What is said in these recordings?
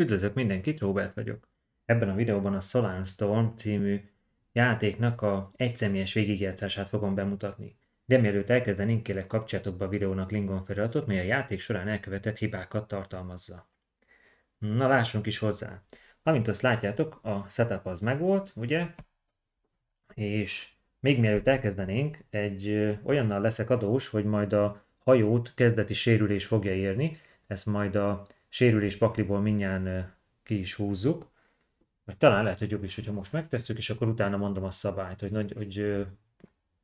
Üdvözlök mindenkit, Robert vagyok. Ebben a videóban a Solan Storm című játéknak a egyszemélyes végigjátszását fogom bemutatni. De mielőtt elkezdenénk, kérlek kapcsolatok be a videónak lingon feliratot, mely a játék során elkövetett hibákat tartalmazza. Na lássunk is hozzá. Amint azt látjátok, a setup az megvolt, ugye? És még mielőtt elkezdenénk, egy olyannal leszek adós, hogy majd a hajót kezdeti sérülés fogja érni, ezt majd a sérülés pakliból mindjárt ki is húzzuk. Vagy talán lehet, hogy jobb is, hogyha most megtesszük, és akkor utána mondom a szabályt, hogy, nagy, hogy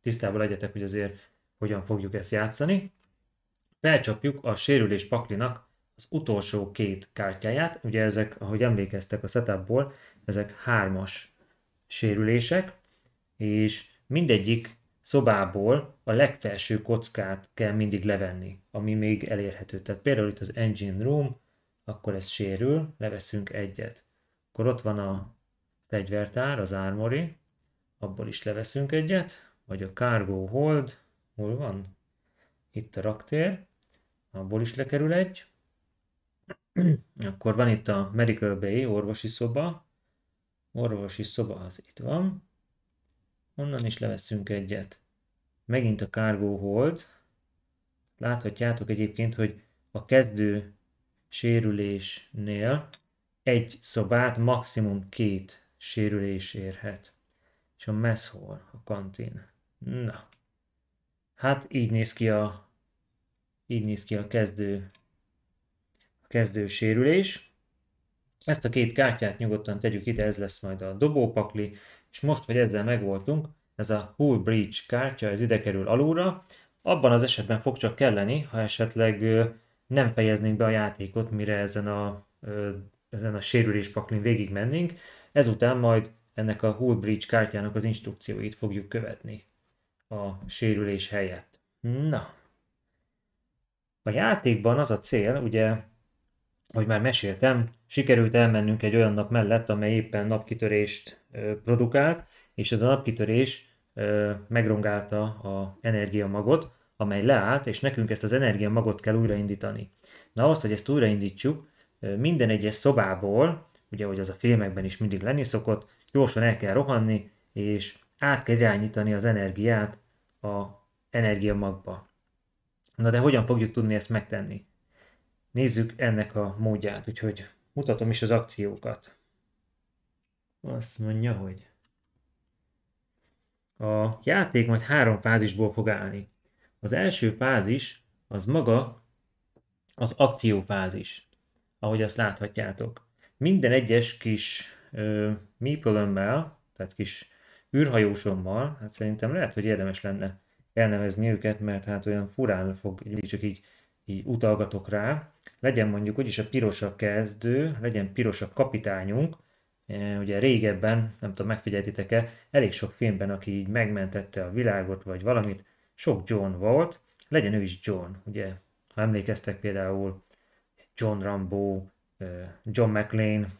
tisztában legyetek, hogy azért hogyan fogjuk ezt játszani. Felcsapjuk a sérülés paklinak az utolsó két kártyáját. Ugye ezek, ahogy emlékeztek a setupból, ezek hármas sérülések, és mindegyik szobából a legfelső kockát kell mindig levenni, ami még elérhető. Tehát például itt az Engine Room, akkor ez sérül, leveszünk egyet. Akkor ott van a fegyvertár, az armory, abból is leveszünk egyet, vagy a cargo hold, hol van? Itt a raktér, abból is lekerül egy. Akkor van itt a Medical Bay, orvosi szoba. Orvosi szoba az itt van. Onnan is leveszünk egyet. Megint a Cargo Hold. Láthatjátok egyébként, hogy a kezdő sérülésnél egy szobát, maximum két sérülés érhet. És a mess hall, a kantin. Na. Hát így néz ki a így néz ki a kezdő a kezdő sérülés. Ezt a két kártyát nyugodtan tegyük ide, ez lesz majd a dobópakli, és most, hogy ezzel megvoltunk, ez a Hull Breach kártya, ez ide kerül alulra, abban az esetben fog csak kelleni, ha esetleg nem fejeznénk be a játékot, mire ezen a, ezen a sérülés paklin mennénk, ezután majd ennek a Hull Bridge kártyának az instrukcióit fogjuk követni a sérülés helyett. Na, a játékban az a cél, ugye, hogy már meséltem, sikerült elmennünk egy olyan nap mellett, amely éppen napkitörést produkált, és ez a napkitörés megrongálta a energiamagot, amely leállt, és nekünk ezt az energiamagot kell újraindítani. Na ahhoz, hogy ezt újraindítsuk, minden egyes szobából, ugye, hogy az a filmekben is mindig lenni szokott, gyorsan el kell rohanni, és át kell irányítani az energiát a energiamagba. Na de hogyan fogjuk tudni ezt megtenni? Nézzük ennek a módját, úgyhogy mutatom is az akciókat. Azt mondja, hogy a játék majd három fázisból fog állni. Az első fázis az maga az akciófázis, ahogy azt láthatjátok. Minden egyes kis mípölömmel, tehát kis űrhajósommal, hát szerintem lehet, hogy érdemes lenne elnevezni őket, mert hát olyan furán fog, csak így, így utalgatok rá. Legyen mondjuk úgyis a piros a kezdő, legyen piros a kapitányunk, e, Ugye régebben, nem tudom, megfigyeltitek-e, elég sok filmben, aki így megmentette a világot, vagy valamit, sok John volt, legyen ő is John, ugye? Ha emlékeztek például John Rambo, John McLean,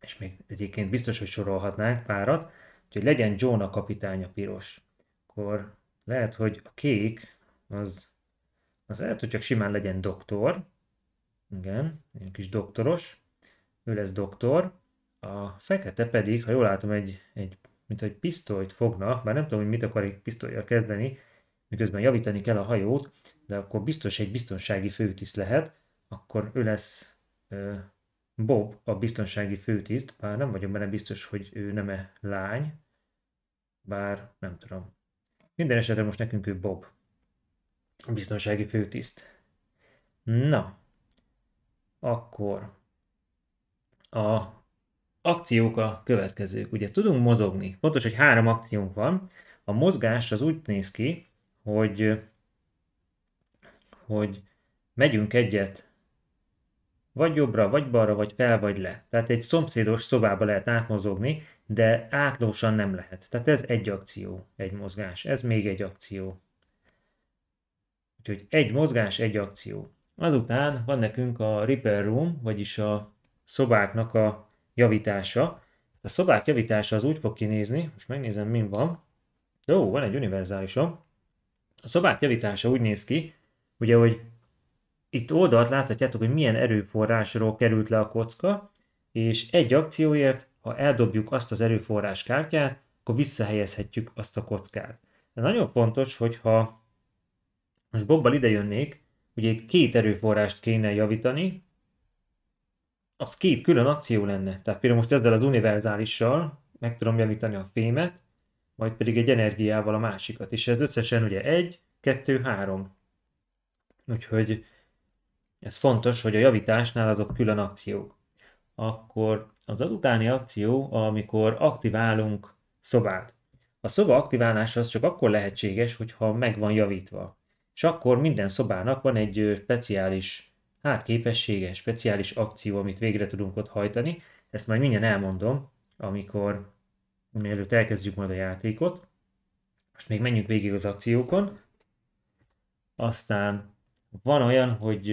és még egyébként biztos, hogy sorolhatnánk párat, hogy legyen John a kapitány a piros. Akkor lehet, hogy a kék az, az lehet, hogy csak simán legyen doktor, igen, egy kis doktoros, ő lesz doktor, a fekete pedig, ha jól látom, egy, egy mint hogy pisztolyt fogna, bár nem tudom, hogy mit akar egy pisztolyjal kezdeni, miközben javítani kell a hajót, de akkor biztos egy biztonsági főtiszt lehet, akkor ő lesz Bob, a biztonsági főtiszt, bár nem vagyok benne biztos, hogy ő nem -e lány, bár nem tudom. Minden esetre most nekünk ő Bob, a biztonsági főtiszt. Na, akkor a akciók a következők. Ugye tudunk mozogni. Fontos, hogy három akciónk van. A mozgás az úgy néz ki, hogy, hogy megyünk egyet vagy jobbra, vagy balra, vagy fel, vagy le. Tehát egy szomszédos szobába lehet átmozogni, de átlósan nem lehet. Tehát ez egy akció, egy mozgás. Ez még egy akció. Úgyhogy egy mozgás, egy akció. Azután van nekünk a ripper Room, vagyis a szobáknak a javítása. A szobák javítása az úgy fog kinézni, most megnézem, min van. Jó, van egy univerzálisom. A szobák javítása úgy néz ki, ugye, hogy itt oldalt láthatjátok, hogy milyen erőforrásról került le a kocka, és egy akcióért, ha eldobjuk azt az erőforrás kártyát, akkor visszahelyezhetjük azt a kockát. De nagyon fontos, hogyha most Bobbal idejönnék, ugye itt két erőforrást kéne javítani, az két külön akció lenne. Tehát például most ezzel az univerzálissal meg tudom javítani a fémet, majd pedig egy energiával a másikat. És ez összesen ugye egy, kettő, három. Úgyhogy ez fontos, hogy a javításnál azok külön akciók. Akkor az utáni akció, amikor aktiválunk szobát. A szoba aktiválása az csak akkor lehetséges, hogyha meg van javítva. És akkor minden szobának van egy speciális hát képessége, speciális akció, amit végre tudunk ott hajtani. Ezt majd mindjárt elmondom, amikor mielőtt elkezdjük majd a játékot. Most még menjünk végig az akciókon. Aztán van olyan, hogy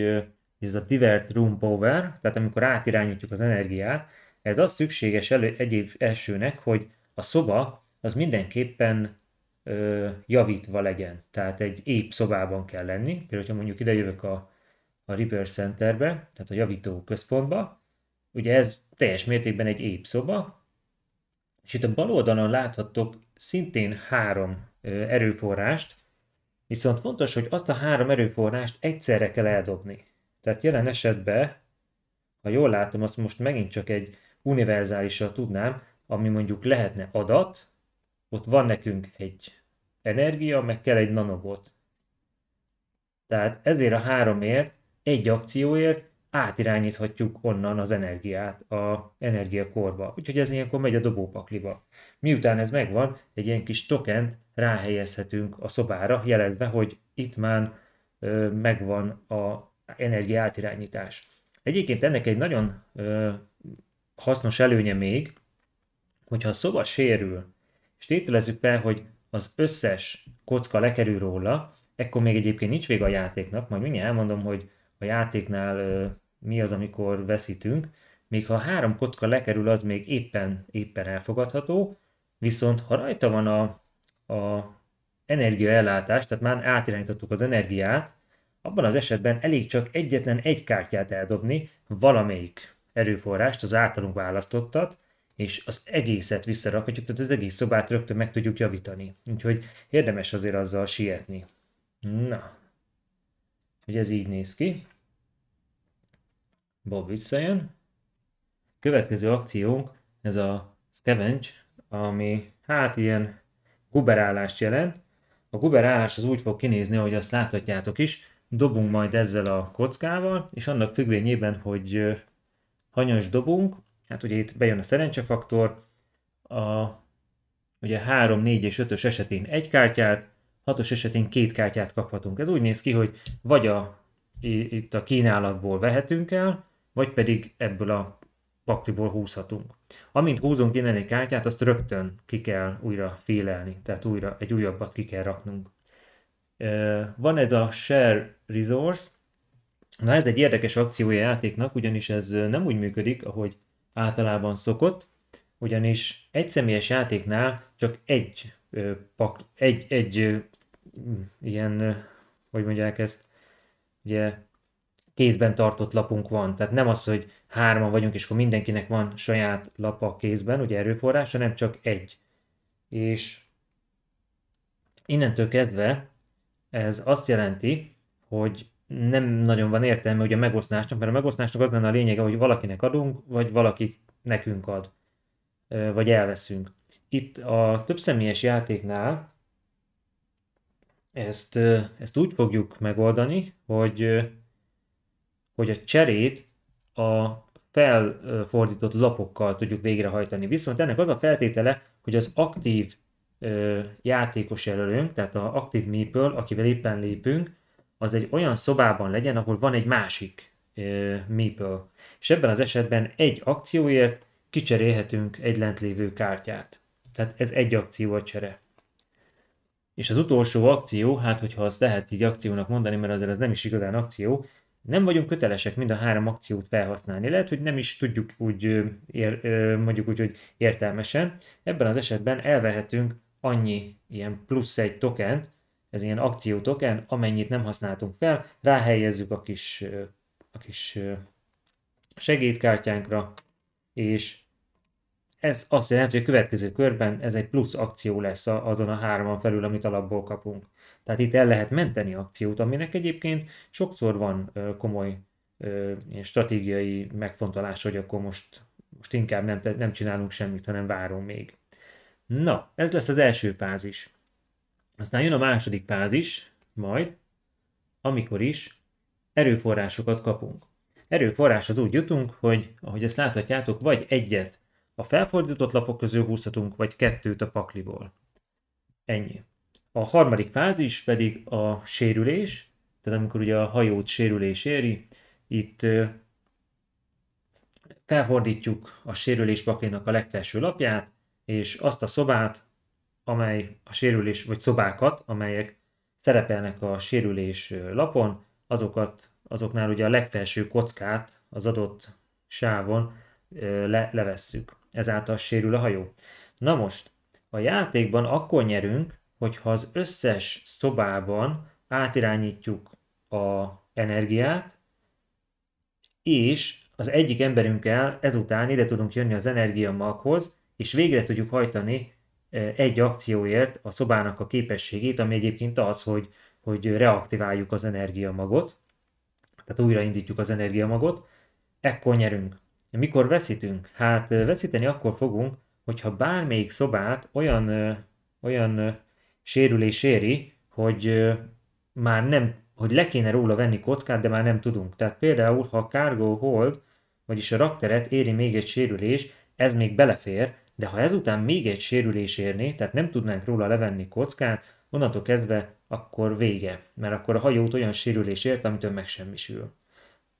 ez a divert room power, tehát amikor átirányítjuk az energiát, ez az szükséges elő, egyéb elsőnek, hogy a szoba az mindenképpen ö, javítva legyen. Tehát egy épp szobában kell lenni. Például, ha mondjuk jövök a a Repair Centerbe, tehát a javító központba. Ugye ez teljes mértékben egy szoba, és itt a bal oldalon láthattok szintén három erőforrást, viszont fontos, hogy azt a három erőforrást egyszerre kell eldobni. Tehát jelen esetben, ha jól látom, azt most megint csak egy univerzálisra tudnám, ami mondjuk lehetne adat, ott van nekünk egy energia, meg kell egy nanobot. Tehát ezért a háromért egy akcióért átirányíthatjuk onnan az energiát a energiakorba. Úgyhogy ez ilyenkor megy a dobópakliba. Miután ez megvan, egy ilyen kis tokent ráhelyezhetünk a szobára, jelezve, hogy itt már ö, megvan a energia átirányítás. Egyébként ennek egy nagyon ö, hasznos előnye még, hogyha a szoba sérül, és tételezzük be, hogy az összes kocka lekerül róla, ekkor még egyébként nincs vége a játéknak, majd mindjárt elmondom, hogy a játéknál mi az, amikor veszítünk, még ha három kocka lekerül, az még éppen, éppen elfogadható, viszont ha rajta van a, a energiaellátás, tehát már átirányítottuk az energiát, abban az esetben elég csak egyetlen egy kártyát eldobni, valamelyik erőforrást, az általunk választottat, és az egészet visszarakhatjuk, tehát az egész szobát rögtön meg tudjuk javítani. Úgyhogy érdemes azért azzal sietni. Na, Úgyhogy ez így néz ki. Bob visszajön. Következő akciónk, ez a scavenge, ami hát ilyen guberálást jelent. A guberálás az úgy fog kinézni, ahogy azt láthatjátok is. Dobunk majd ezzel a kockával, és annak függvényében, hogy hanyas dobunk, hát ugye itt bejön a szerencsefaktor, a ugye 3, 4 és 5-ös esetén egy kártyát, hatos esetén két kártyát kaphatunk. Ez úgy néz ki, hogy vagy a, itt a kínálatból vehetünk el, vagy pedig ebből a pakliból húzhatunk. Amint húzunk innen egy kártyát, azt rögtön ki kell újra félelni, tehát újra egy újabbat ki kell raknunk. Van ez a Share Resource, na ez egy érdekes akciója játéknak, ugyanis ez nem úgy működik, ahogy általában szokott, ugyanis egy személyes játéknál csak egy, pak, egy, egy Hmm, ilyen, hogy mondják ezt, ugye kézben tartott lapunk van. Tehát nem az, hogy hárman vagyunk, és akkor mindenkinek van saját lapa kézben, ugye erőforrás, hanem csak egy. És innentől kezdve ez azt jelenti, hogy nem nagyon van értelme ugye a megosztásnak, mert a megosztásnak az lenne a lényege, hogy valakinek adunk, vagy valaki nekünk ad, vagy elveszünk. Itt a többszemélyes játéknál ezt, ezt úgy fogjuk megoldani, hogy, hogy a cserét a felfordított lapokkal tudjuk végrehajtani. Viszont ennek az a feltétele, hogy az aktív játékos jelölőnk, tehát a aktív meeple, akivel éppen lépünk, az egy olyan szobában legyen, ahol van egy másik meeple. És ebben az esetben egy akcióért kicserélhetünk egy lévő kártyát. Tehát ez egy akció a csere. És az utolsó akció, hát hogyha azt lehet így akciónak mondani, mert azért az nem is igazán akció, nem vagyunk kötelesek mind a három akciót felhasználni. Lehet, hogy nem is tudjuk úgy, ér, mondjuk úgy, hogy értelmesen. Ebben az esetben elvehetünk annyi ilyen plusz egy tokent, ez ilyen akció token, amennyit nem használtunk fel, ráhelyezzük a kis, a kis segédkártyánkra, és ez azt jelenti, hogy a következő körben ez egy plusz akció lesz azon a hárman felül, amit alapból kapunk. Tehát itt el lehet menteni akciót, aminek egyébként sokszor van komoly stratégiai megfontolás, hogy akkor most, most inkább nem, nem csinálunk semmit, hanem várunk még. Na, ez lesz az első fázis. Aztán jön a második fázis, majd, amikor is erőforrásokat kapunk. Erőforráshoz úgy jutunk, hogy ahogy ezt láthatjátok, vagy egyet a felfordított lapok közül húzhatunk vagy kettőt a pakliból. Ennyi. A harmadik fázis pedig a sérülés, tehát amikor ugye a hajót sérülés éri, itt felfordítjuk a sérülés paklinak a legfelső lapját, és azt a szobát, amely a sérülés, vagy szobákat, amelyek szerepelnek a sérülés lapon, azokat, azoknál ugye a legfelső kockát az adott sávon le, levesszük. Ezáltal sérül a hajó. Na most, a játékban akkor nyerünk, hogyha az összes szobában átirányítjuk a energiát, és az egyik emberünkkel ezután ide tudunk jönni az energiamaghoz, és végre tudjuk hajtani egy akcióért a szobának a képességét, ami egyébként az, hogy, hogy reaktiváljuk az energiamagot, tehát újraindítjuk az energiamagot, ekkor nyerünk. Mikor veszítünk? Hát veszíteni akkor fogunk, hogyha bármelyik szobát olyan, olyan sérülés éri, hogy már nem, hogy le kéne róla venni kockát, de már nem tudunk. Tehát például, ha a cargo hold, vagyis a rakteret éri még egy sérülés, ez még belefér, de ha ezután még egy sérülés érné, tehát nem tudnánk róla levenni kockát, onnantól kezdve akkor vége, mert akkor a hajót olyan sérülés ért, amitől megsemmisül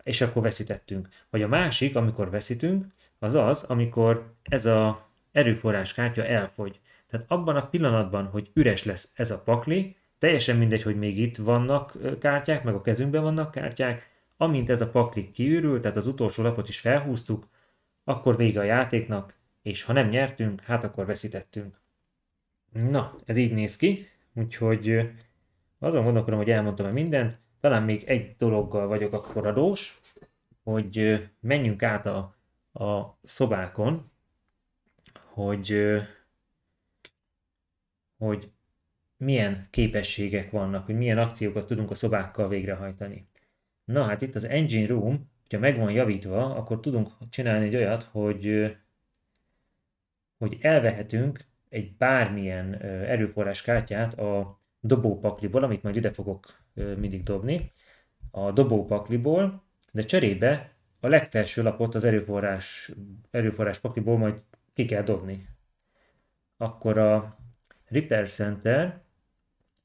és akkor veszítettünk. Vagy a másik, amikor veszítünk, az az, amikor ez a erőforrás kártya elfogy. Tehát abban a pillanatban, hogy üres lesz ez a pakli, teljesen mindegy, hogy még itt vannak kártyák, meg a kezünkben vannak kártyák, amint ez a pakli kiürül, tehát az utolsó lapot is felhúztuk, akkor vége a játéknak, és ha nem nyertünk, hát akkor veszítettünk. Na, ez így néz ki, úgyhogy azon gondolkodom, hogy elmondtam-e mindent, talán még egy dologgal vagyok akkor adós, hogy menjünk át a, a szobákon, hogy, hogy milyen képességek vannak, hogy milyen akciókat tudunk a szobákkal végrehajtani. Na hát itt az engine room, hogyha meg van javítva, akkor tudunk csinálni egy olyat, hogy, hogy elvehetünk egy bármilyen erőforrás kártyát a dobópakliból, amit majd ide fogok mindig dobni, a dobópakliból, de cserébe a legfelső lapot az erőforrás, erőforrás pakliból majd ki kell dobni. Akkor a Repair Center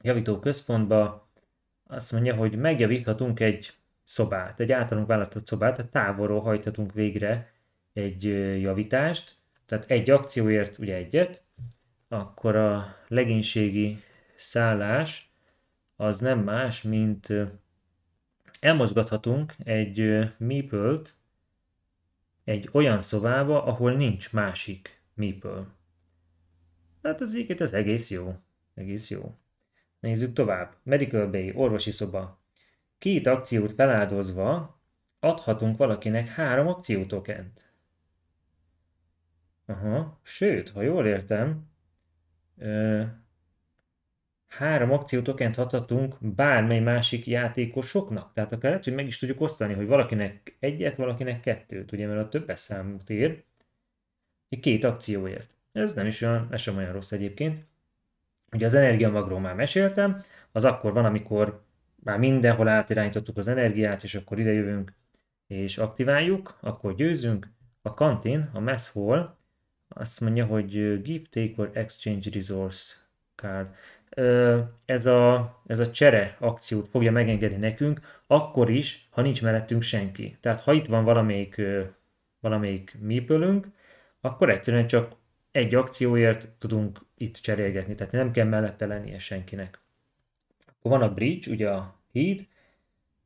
javító központba azt mondja, hogy megjavíthatunk egy szobát, egy általunk választott szobát, tehát távolról hajthatunk végre egy javítást, tehát egy akcióért ugye egyet, akkor a legénységi szállás az nem más, mint elmozgathatunk egy meeple egy olyan szobába, ahol nincs másik meeple. Hát az egyiket ez egész jó. Egész jó. Nézzük tovább. Medical Bay, orvosi szoba. Két akciót feláldozva adhatunk valakinek három akciótokent. Aha, sőt, ha jól értem, három akciótokent adhatunk bármely másik játékosoknak. Tehát akár lehet, hogy meg is tudjuk osztani, hogy valakinek egyet, valakinek kettőt, ugye, mert a többes számot ér, két akcióért. Ez nem is olyan, ez sem olyan rossz egyébként. Ugye az energiamagról már meséltem, az akkor van, amikor már mindenhol átirányítottuk az energiát, és akkor ide jövünk és aktiváljuk, akkor győzünk. A kantin, a mess hall, azt mondja, hogy give, take or exchange resource card ez a, ez a csere akciót fogja megengedni nekünk, akkor is, ha nincs mellettünk senki. Tehát ha itt van valamelyik, valamelyik mípölünk, akkor egyszerűen csak egy akcióért tudunk itt cserélgetni, tehát nem kell mellette lennie senkinek. Akkor van a bridge, ugye a híd,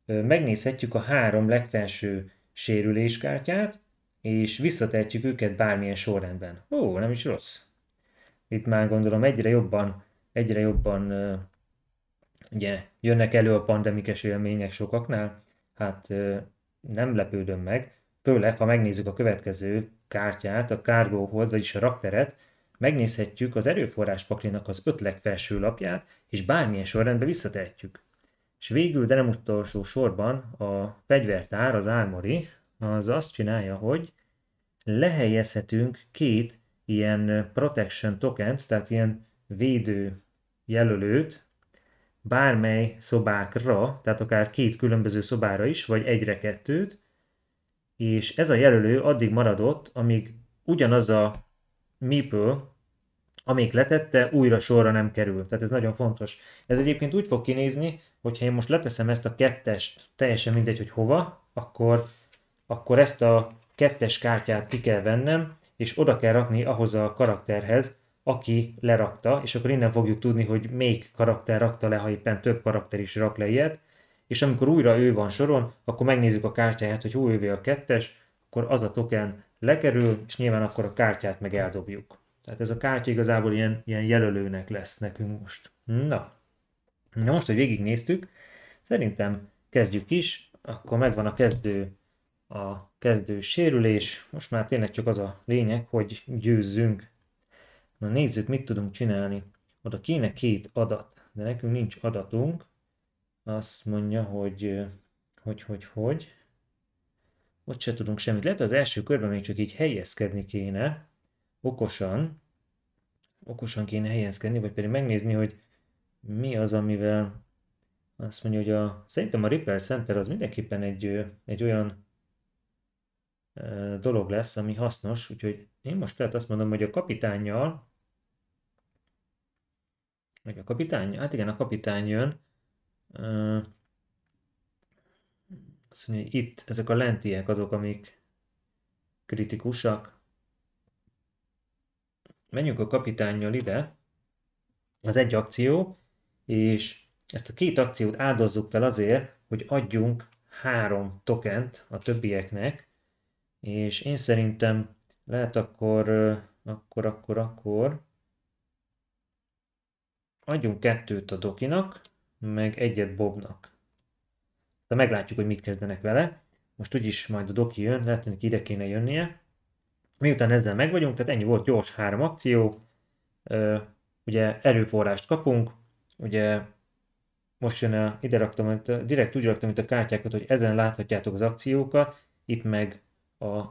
megnézhetjük a három legfelső sérüléskártyát, és visszatehetjük őket bármilyen sorrendben. Ó, nem is rossz. Itt már gondolom egyre jobban egyre jobban ugye, jönnek elő a pandemikes élmények sokaknál, hát nem lepődöm meg, főleg, ha megnézzük a következő kártyát, a Cargo Hold, vagyis a rakteret, megnézhetjük az erőforrás paklinak az öt legfelső lapját, és bármilyen sorrendbe visszatehetjük. És végül, de nem utolsó sorban a fegyvertár, az Armory, az azt csinálja, hogy lehelyezhetünk két ilyen protection tokent, tehát ilyen védő jelölőt bármely szobákra, tehát akár két különböző szobára is, vagy egyre kettőt, és ez a jelölő addig maradott, amíg ugyanaz a meeple, amíg letette, újra sorra nem kerül. Tehát ez nagyon fontos. Ez egyébként úgy fog kinézni, hogyha én most leteszem ezt a kettest, teljesen mindegy, hogy hova, akkor, akkor ezt a kettes kártyát ki kell vennem, és oda kell rakni ahhoz a karakterhez, aki lerakta, és akkor innen fogjuk tudni, hogy melyik karakter rakta le, ha éppen több karakter is rak le ilyet, és amikor újra ő van soron, akkor megnézzük a kártyáját, hogy hú, ővé a kettes, akkor az a token lekerül, és nyilván akkor a kártyát meg eldobjuk. Tehát ez a kártya igazából ilyen, ilyen jelölőnek lesz nekünk most. Na. Na most, hogy végignéztük, szerintem kezdjük is, akkor megvan a kezdő, a kezdő sérülés, most már tényleg csak az a lényeg, hogy győzzünk Na nézzük, mit tudunk csinálni. Oda kéne két adat, de nekünk nincs adatunk. Azt mondja, hogy hogy, hogy, hogy. Ott se tudunk semmit. Lehet az első körben még csak így helyezkedni kéne, okosan, okosan kéne helyezkedni, vagy pedig megnézni, hogy mi az, amivel azt mondja, hogy a, szerintem a Ripple Center az mindenképpen egy, egy olyan dolog lesz, ami hasznos, úgyhogy én most tehát azt mondom, hogy a kapitányjal, vagy a kapitány, hát igen, a kapitány jön, azt mondja, itt ezek a lentiek azok, amik kritikusak. Menjünk a kapitányjal ide, az egy akció, és ezt a két akciót áldozzuk fel azért, hogy adjunk három tokent a többieknek, és én szerintem lehet akkor, akkor, akkor, akkor adjunk kettőt a Dokinak, meg egyet Bobnak. De meglátjuk, hogy mit kezdenek vele. Most úgyis majd a Doki jön, lehet, hogy ide kéne jönnie. Miután ezzel meg vagyunk, tehát ennyi volt gyors három akció. Ugye erőforrást kapunk, ugye most jön a, ide raktam, direkt úgy raktam itt a kártyákat, hogy ezen láthatjátok az akciókat, itt meg a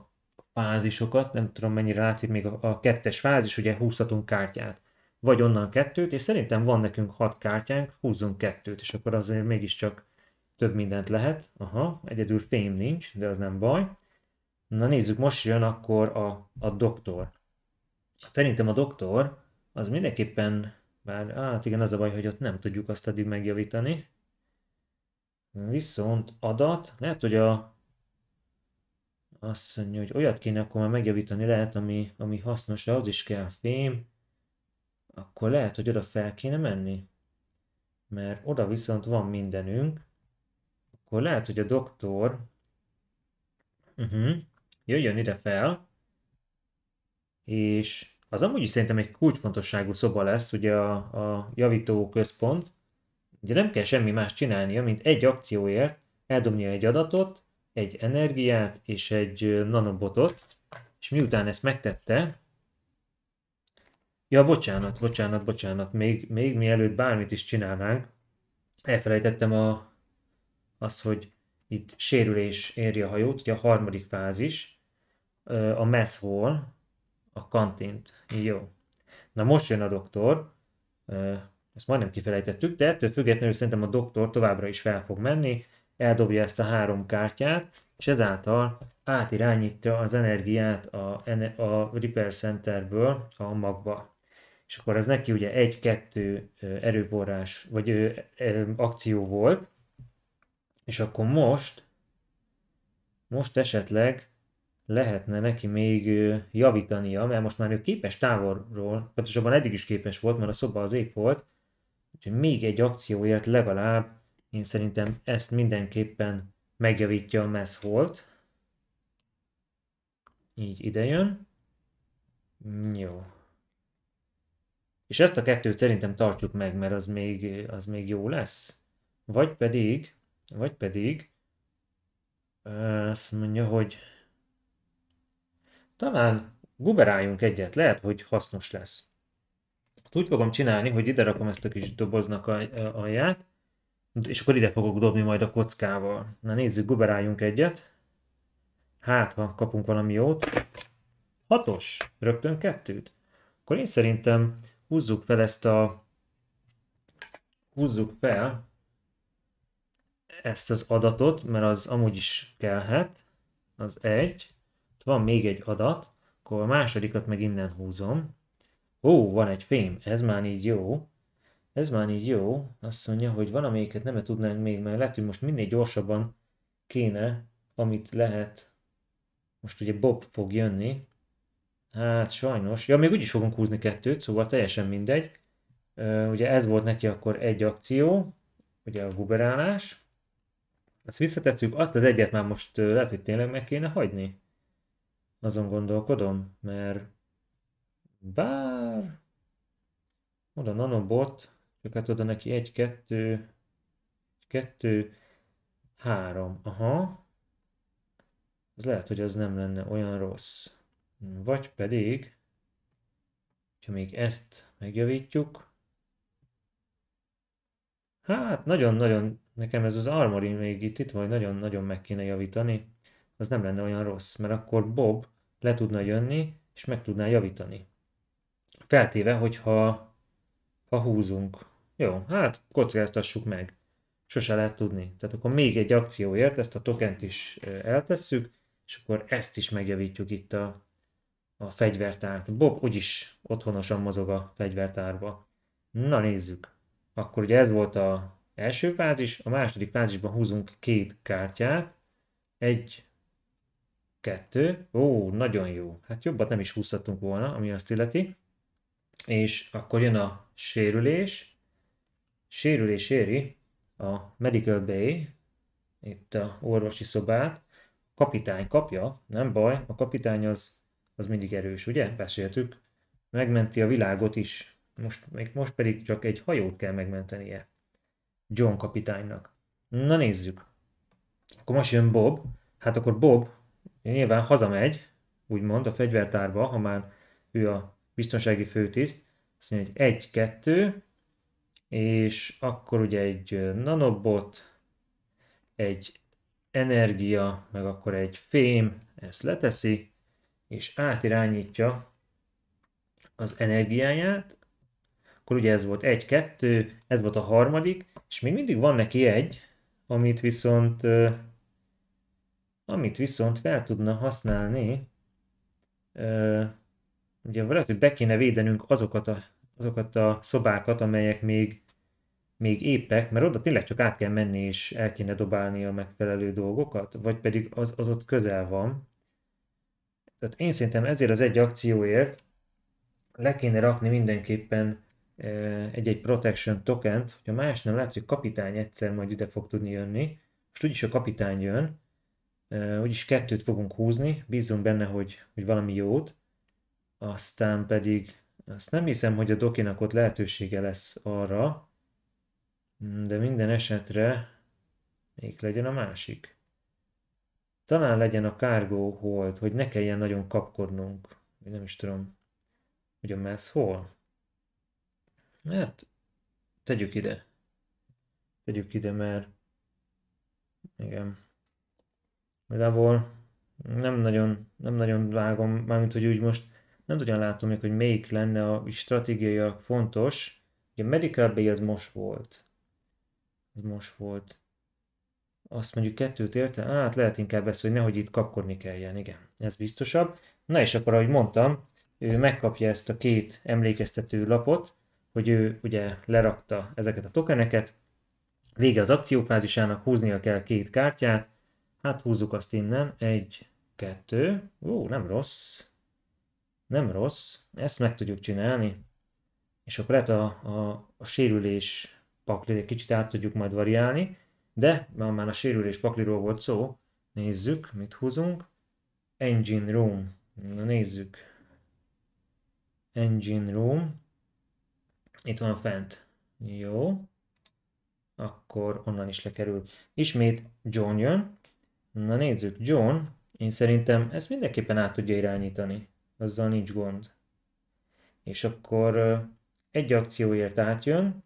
fázisokat, nem tudom mennyire látszik még a, a kettes fázis, ugye húzhatunk kártyát. Vagy onnan kettőt, és szerintem van nekünk hat kártyánk, húzzunk kettőt, és akkor azért mégiscsak több mindent lehet. Aha, egyedül fém nincs, de az nem baj. Na nézzük, most jön akkor a, a doktor. Szerintem a doktor az mindenképpen, bár hát igen, az a baj, hogy ott nem tudjuk azt addig megjavítani. Viszont adat, lehet, hogy a azt mondja, hogy olyat kéne akkor már megjavítani lehet, ami, ami hasznos, de az is kell fém. Akkor lehet, hogy oda fel kéne menni. Mert oda viszont van mindenünk. Akkor lehet, hogy a doktor uh-huh, jöjjön ide fel, és az amúgy is szerintem egy kulcsfontosságú szoba lesz, ugye a, a javító központ. Ugye nem kell semmi más csinálnia, mint egy akcióért eldobnia egy adatot, egy energiát és egy nanobotot, és miután ezt megtette, ja bocsánat, bocsánat, bocsánat, még, még mielőtt bármit is csinálnánk, elfelejtettem a, az, hogy itt sérülés éri a hajót, ugye a harmadik fázis, a mess hall, a kantint. Jó. Na most jön a doktor, ezt majdnem kifelejtettük, de ettől függetlenül szerintem a doktor továbbra is fel fog menni, eldobja ezt a három kártyát, és ezáltal átirányítja az energiát a, a Repair Centerből a magba. És akkor az neki ugye egy-kettő erőforrás, vagy ö, ö, akció volt, és akkor most, most esetleg lehetne neki még javítania, mert most már ő képes távolról, pontosabban eddig is képes volt, mert a szoba az épp volt, úgyhogy még egy akcióért legalább én szerintem ezt mindenképpen megjavítja a mess hold, Így idejön. Jó. És ezt a kettőt szerintem tartsuk meg, mert az még, az még jó lesz. Vagy pedig, vagy pedig, azt mondja, hogy talán guberáljunk egyet, lehet, hogy hasznos lesz. Úgy fogom csinálni, hogy ide rakom ezt a kis doboznak a alját, és akkor ide fogok dobni majd a kockával. Na nézzük, guberáljunk egyet. Hát, ha kapunk valami jót. Hatos, rögtön kettőt. Akkor én szerintem húzzuk fel ezt a... Húzzuk fel ezt az adatot, mert az amúgy is kellhet. Az egy. Itt van még egy adat. Akkor a másodikat meg innen húzom. Ó, van egy fém, ez már így jó. Ez már így jó. Azt mondja, hogy valamelyiket nem -e tudnánk még, mert lehet, hogy most minél gyorsabban kéne, amit lehet. Most ugye Bob fog jönni. Hát sajnos. Ja, még úgyis fogunk húzni kettőt, szóval teljesen mindegy. Ugye ez volt neki akkor egy akció, ugye a guberálás. Azt visszatesszük, azt az egyet már most lehet, hogy tényleg meg kéne hagyni. Azon gondolkodom, mert bár oda nanobot, csak hát oda neki egy, kettő, kettő, három. Aha. Ez lehet, hogy az nem lenne olyan rossz. Vagy pedig, ha még ezt megjavítjuk, Hát nagyon-nagyon, nekem ez az armori még itt, itt vagy nagyon-nagyon meg kéne javítani, az nem lenne olyan rossz, mert akkor Bob le tudna jönni, és meg tudná javítani. Feltéve, hogyha ha húzunk jó, hát kockáztassuk meg. Sose lehet tudni. Tehát akkor még egy akcióért ezt a tokent is eltesszük, és akkor ezt is megjavítjuk itt a, a fegyvertárt. Bob úgyis otthonosan mozog a fegyvertárba. Na nézzük. Akkor ugye ez volt a első fázis, a második fázisban húzunk két kártyát. Egy, kettő. Ó, nagyon jó. Hát jobbat nem is húzhatunk volna, ami azt illeti. És akkor jön a sérülés, sérülés éri a Medical Bay, itt a orvosi szobát, kapitány kapja, nem baj, a kapitány az, az mindig erős, ugye? Beszéltük. Megmenti a világot is. Most, még most pedig csak egy hajót kell megmentenie. John kapitánynak. Na nézzük. Akkor most jön Bob. Hát akkor Bob nyilván hazamegy, úgymond a fegyvertárba, ha már ő a biztonsági főtiszt. Azt mondja, hogy egy, kettő, és akkor ugye egy nanobot, egy energia, meg akkor egy fém, ezt leteszi, és átirányítja az energiáját, akkor ugye ez volt egy, kettő, ez volt a harmadik, és még mindig van neki egy, amit viszont amit viszont fel tudna használni, ugye valahogy hogy be kéne védenünk azokat a azokat a szobákat, amelyek még, még épek, mert oda tényleg csak át kell menni és el kéne dobálni a megfelelő dolgokat, vagy pedig az, az ott közel van. Tehát én szerintem ezért az egy akcióért le kéne rakni mindenképpen e, egy-egy protection tokent, hogyha más nem, lehet, hogy kapitány egyszer majd ide fog tudni jönni. Most úgyis a kapitány jön, e, úgyis kettőt fogunk húzni, bízunk benne, hogy, hogy valami jót. Aztán pedig azt nem hiszem, hogy a dokinak ott lehetősége lesz arra, mm, de minden esetre még legyen a másik. Talán legyen a kárgó hold, hogy ne kelljen nagyon kapkodnunk. Én nem is tudom, hogy a mess hol. Hát, tegyük ide. Tegyük ide, mert igen. Igazából nem nagyon, nem nagyon vágom, mármint, hogy úgy most nem tudom látom még, hogy melyik lenne a stratégiai fontos. Ugye a Medical Bay az most volt. Ez most volt. Azt mondjuk kettőt érte? Hát lehet inkább ezt, hogy nehogy itt kapkodni kelljen, igen. Ez biztosabb. Na és akkor, ahogy mondtam, ő megkapja ezt a két emlékeztető lapot, hogy ő ugye lerakta ezeket a tokeneket, vége az akciófázisának, húznia kell két kártyát, hát húzzuk azt innen, egy, kettő, ó, nem rossz, nem rossz, ezt meg tudjuk csinálni, és akkor lehet a, a, a sérülés paklit egy kicsit át tudjuk majd variálni, de már a sérülés pakliról volt szó, nézzük, mit húzunk. Engine room, na nézzük. Engine room, itt van a fent, jó, akkor onnan is lekerül. Ismét John jön, na nézzük, John, én szerintem ezt mindenképpen át tudja irányítani azzal nincs gond. És akkor egy akcióért átjön,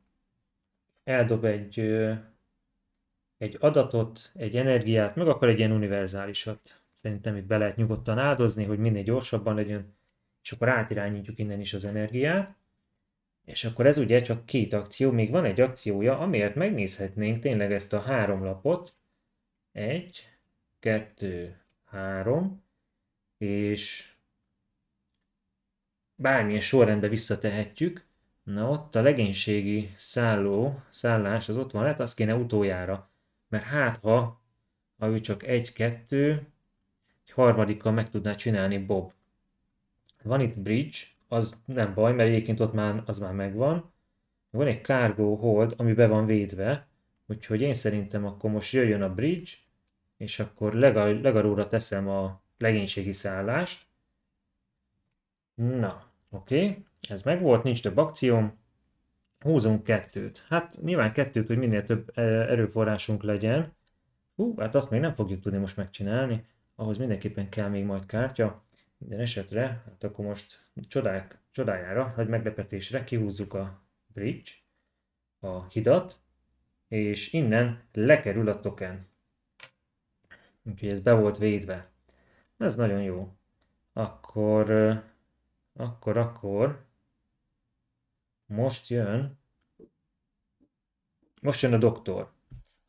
eldob egy, egy adatot, egy energiát, meg akar egy ilyen univerzálisat. Szerintem itt be lehet nyugodtan áldozni, hogy minél gyorsabban legyen, és akkor átirányítjuk innen is az energiát. És akkor ez ugye csak két akció, még van egy akciója, amiért megnézhetnénk tényleg ezt a három lapot. Egy, kettő, három, és bármilyen sorrendbe visszatehetjük, na ott a legénységi szálló, szállás az ott van, lehet az kéne utoljára, mert hát ha, ha ő csak egy-kettő, egy harmadikkal meg tudná csinálni Bob. Van itt Bridge, az nem baj, mert egyébként ott már, az már megvan. Van egy Cargo Hold, ami be van védve, úgyhogy én szerintem akkor most jöjjön a Bridge, és akkor legal, legaróra teszem a legénységi szállást. Na, Oké, okay. ez megvolt, nincs több akcióm. Húzunk kettőt. Hát nyilván kettőt, hogy minél több e, erőforrásunk legyen. Hú, hát azt még nem fogjuk tudni most megcsinálni. Ahhoz mindenképpen kell még majd kártya. Minden esetre, hát akkor most csodák, csodájára, nagy meglepetésre kihúzzuk a bridge, a hidat, és innen lekerül a token. Úgyhogy ez be volt védve. Ez nagyon jó. Akkor akkor, akkor most jön, most jön a doktor.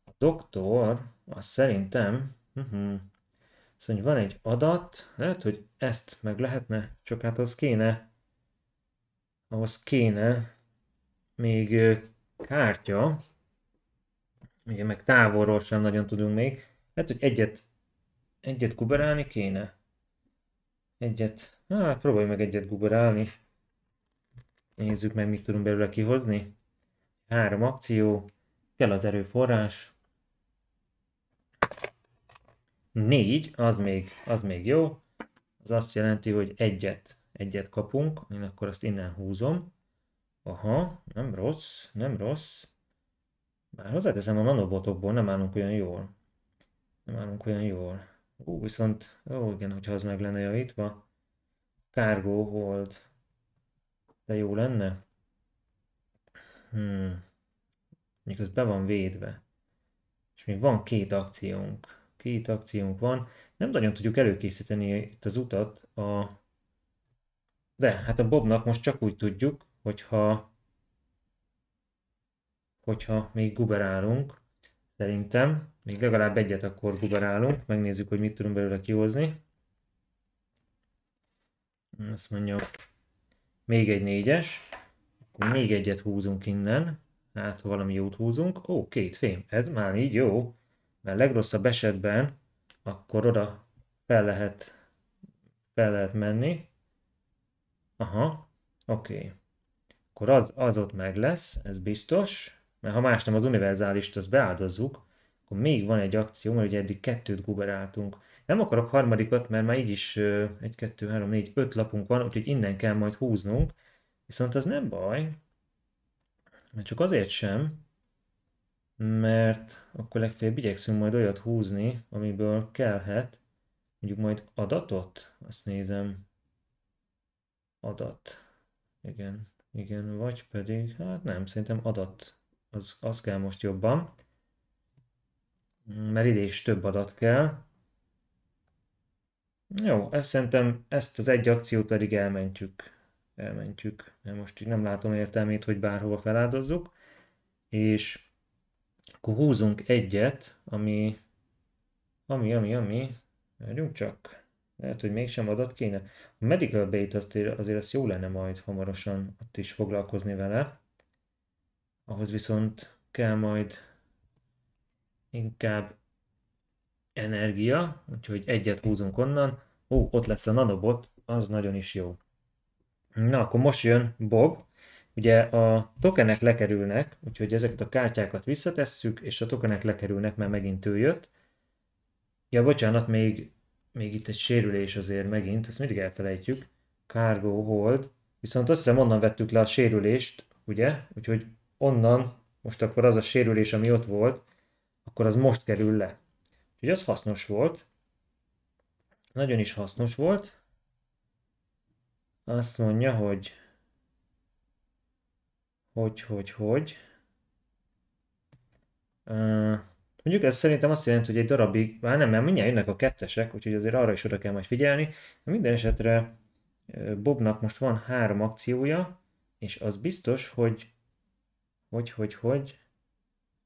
A doktor, az szerintem, uh-huh. szóval van egy adat, lehet, hogy ezt meg lehetne, csak hát az kéne, ahhoz kéne még kártya, ugye meg távolról sem nagyon tudunk még, lehet, hogy egyet, egyet kuberálni kéne. Egyet Hát próbálj meg egyet guberálni. Nézzük meg, mit tudunk belőle kihozni. Három akció, kell az erőforrás. Négy, az még, az még jó. Az azt jelenti, hogy egyet, egyet kapunk. Én akkor azt innen húzom. Aha, nem rossz, nem rossz. Már hozzáteszem, a nanobotokból nem állunk olyan jól. Nem állunk olyan jól. Ú, viszont, ó igen, hogyha az meg lenne javítva. Cargo hold. De jó lenne? Hmm. Miközben van védve. És még van két akciónk. Két akciónk van. Nem nagyon tudjuk előkészíteni itt az utat. A... De, hát a Bobnak most csak úgy tudjuk, hogyha hogyha még guberálunk, szerintem, még legalább egyet akkor guberálunk, megnézzük, hogy mit tudunk belőle kihozni. Mm-hmm. Azt mondja, még egy négyes. Akkor még egyet húzunk innen. Hát, ha valami jót húzunk. Ó, két fém. Ez már így jó. Mert legrosszabb esetben akkor oda fel lehet, fel lehet menni. Aha, oké. Okay. Akkor az, az ott meg lesz, ez biztos. Mert ha más nem az univerzálist, azt beáldozzuk, akkor még van egy akció, mert ugye eddig kettőt guberáltunk. Nem akarok harmadikat, mert már így is 1, 2, 3, 4, 5 lapunk van, úgyhogy innen kell majd húznunk. Viszont az nem baj, mert csak azért sem, mert akkor legfeljebb igyekszünk majd olyat húzni, amiből kellhet. Mondjuk majd adatot, azt nézem. Adat. Igen, igen, vagy pedig, hát nem, szerintem adat, az, az kell most jobban. Mert ide is több adat kell. Jó, ezt szerintem ezt az egy akciót pedig elmentjük. Elmentjük, mert most így nem látom értelmét, hogy bárhova feláldozzuk. És akkor húzunk egyet, ami, ami, ami, ami, várjunk csak, lehet, hogy mégsem adat kéne. A medical bait azért, azért ezt jó lenne majd hamarosan ott is foglalkozni vele. Ahhoz viszont kell majd inkább energia, úgyhogy egyet húzunk onnan. Ó, ott lesz a nanobot, az nagyon is jó. Na, akkor most jön Bob. Ugye a tokenek lekerülnek, úgyhogy ezeket a kártyákat visszatesszük, és a tokenek lekerülnek, mert megint ő jött. Ja, bocsánat, még, még itt egy sérülés azért megint, ezt mindig elfelejtjük. Cargo hold. Viszont azt hiszem onnan vettük le a sérülést, ugye? Úgyhogy onnan, most akkor az a sérülés, ami ott volt, akkor az most kerül le. Úgyhogy az hasznos volt. Nagyon is hasznos volt. Azt mondja, hogy hogy, hogy, hogy. Uh, mondjuk ez szerintem azt jelenti, hogy egy darabig, már nem, mert mindjárt jönnek a kettesek, úgyhogy azért arra is oda kell majd figyelni. Minden esetre Bobnak most van három akciója, és az biztos, hogy hogy, hogy, hogy,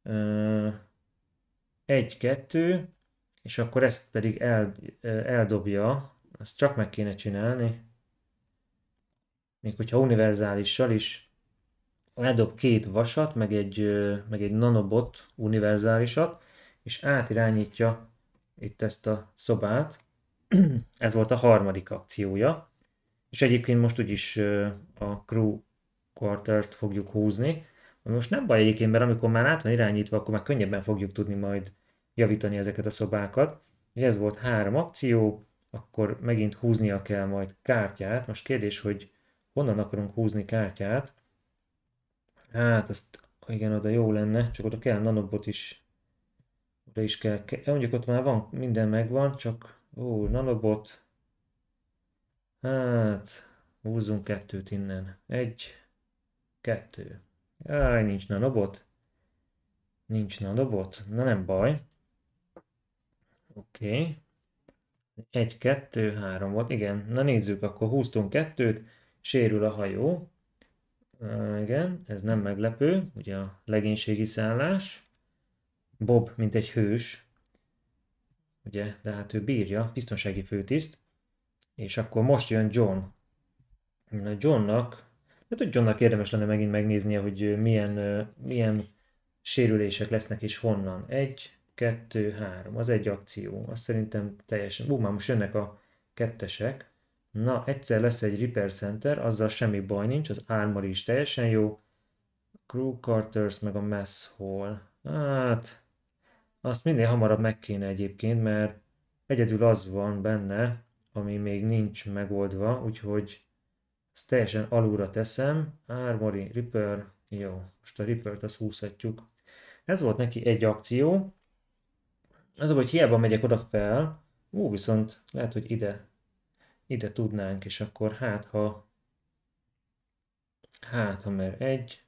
uh, egy, kettő, és akkor ezt pedig el, eldobja, azt csak meg kéne csinálni, még hogyha univerzálissal is, eldob két vasat, meg egy, meg egy nanobot univerzálisat, és átirányítja itt ezt a szobát. Ez volt a harmadik akciója, és egyébként most úgyis a crew quarters fogjuk húzni, most nem baj egyébként, mert amikor már át van irányítva, akkor már könnyebben fogjuk tudni majd javítani ezeket a szobákat. Ugye ez volt három akció, akkor megint húznia kell majd kártyát. Most kérdés, hogy honnan akarunk húzni kártyát. Hát, azt igen, oda jó lenne, csak oda kell nanobot is. Oda is kell, mondjuk ott már van, minden megvan, csak ó, nanobot. Hát, húzzunk kettőt innen. Egy, kettő. Áj, nincs nanobot. Nincs nanobot? Na nem baj. Oké. Okay. Egy, kettő, három volt. Igen, na nézzük, akkor húztunk kettőt, sérül a hajó. Uh, igen, ez nem meglepő, ugye a legénységi szállás. Bob, mint egy hős, ugye, de hát ő bírja, biztonsági főtiszt. És akkor most jön John. Na Johnnak, hát hogy Johnnak érdemes lenne megint megnéznie, hogy milyen, milyen sérülések lesznek és honnan. Egy, kettő, három, az egy akció. Azt szerintem teljesen, ú, már most jönnek a kettesek. Na, egyszer lesz egy Repair Center, azzal semmi baj nincs, az Armory is teljesen jó. Crew Carters, meg a Mess Hall. Hát, azt minél hamarabb meg kéne egyébként, mert egyedül az van benne, ami még nincs megoldva, úgyhogy ezt teljesen alulra teszem. Armory, repair, jó, most a repair t azt húzhatjuk. Ez volt neki egy akció, az a, hogy hiába megyek oda fel, ú, viszont lehet, hogy ide, ide tudnánk, és akkor hát, ha, hát, ha mer egy,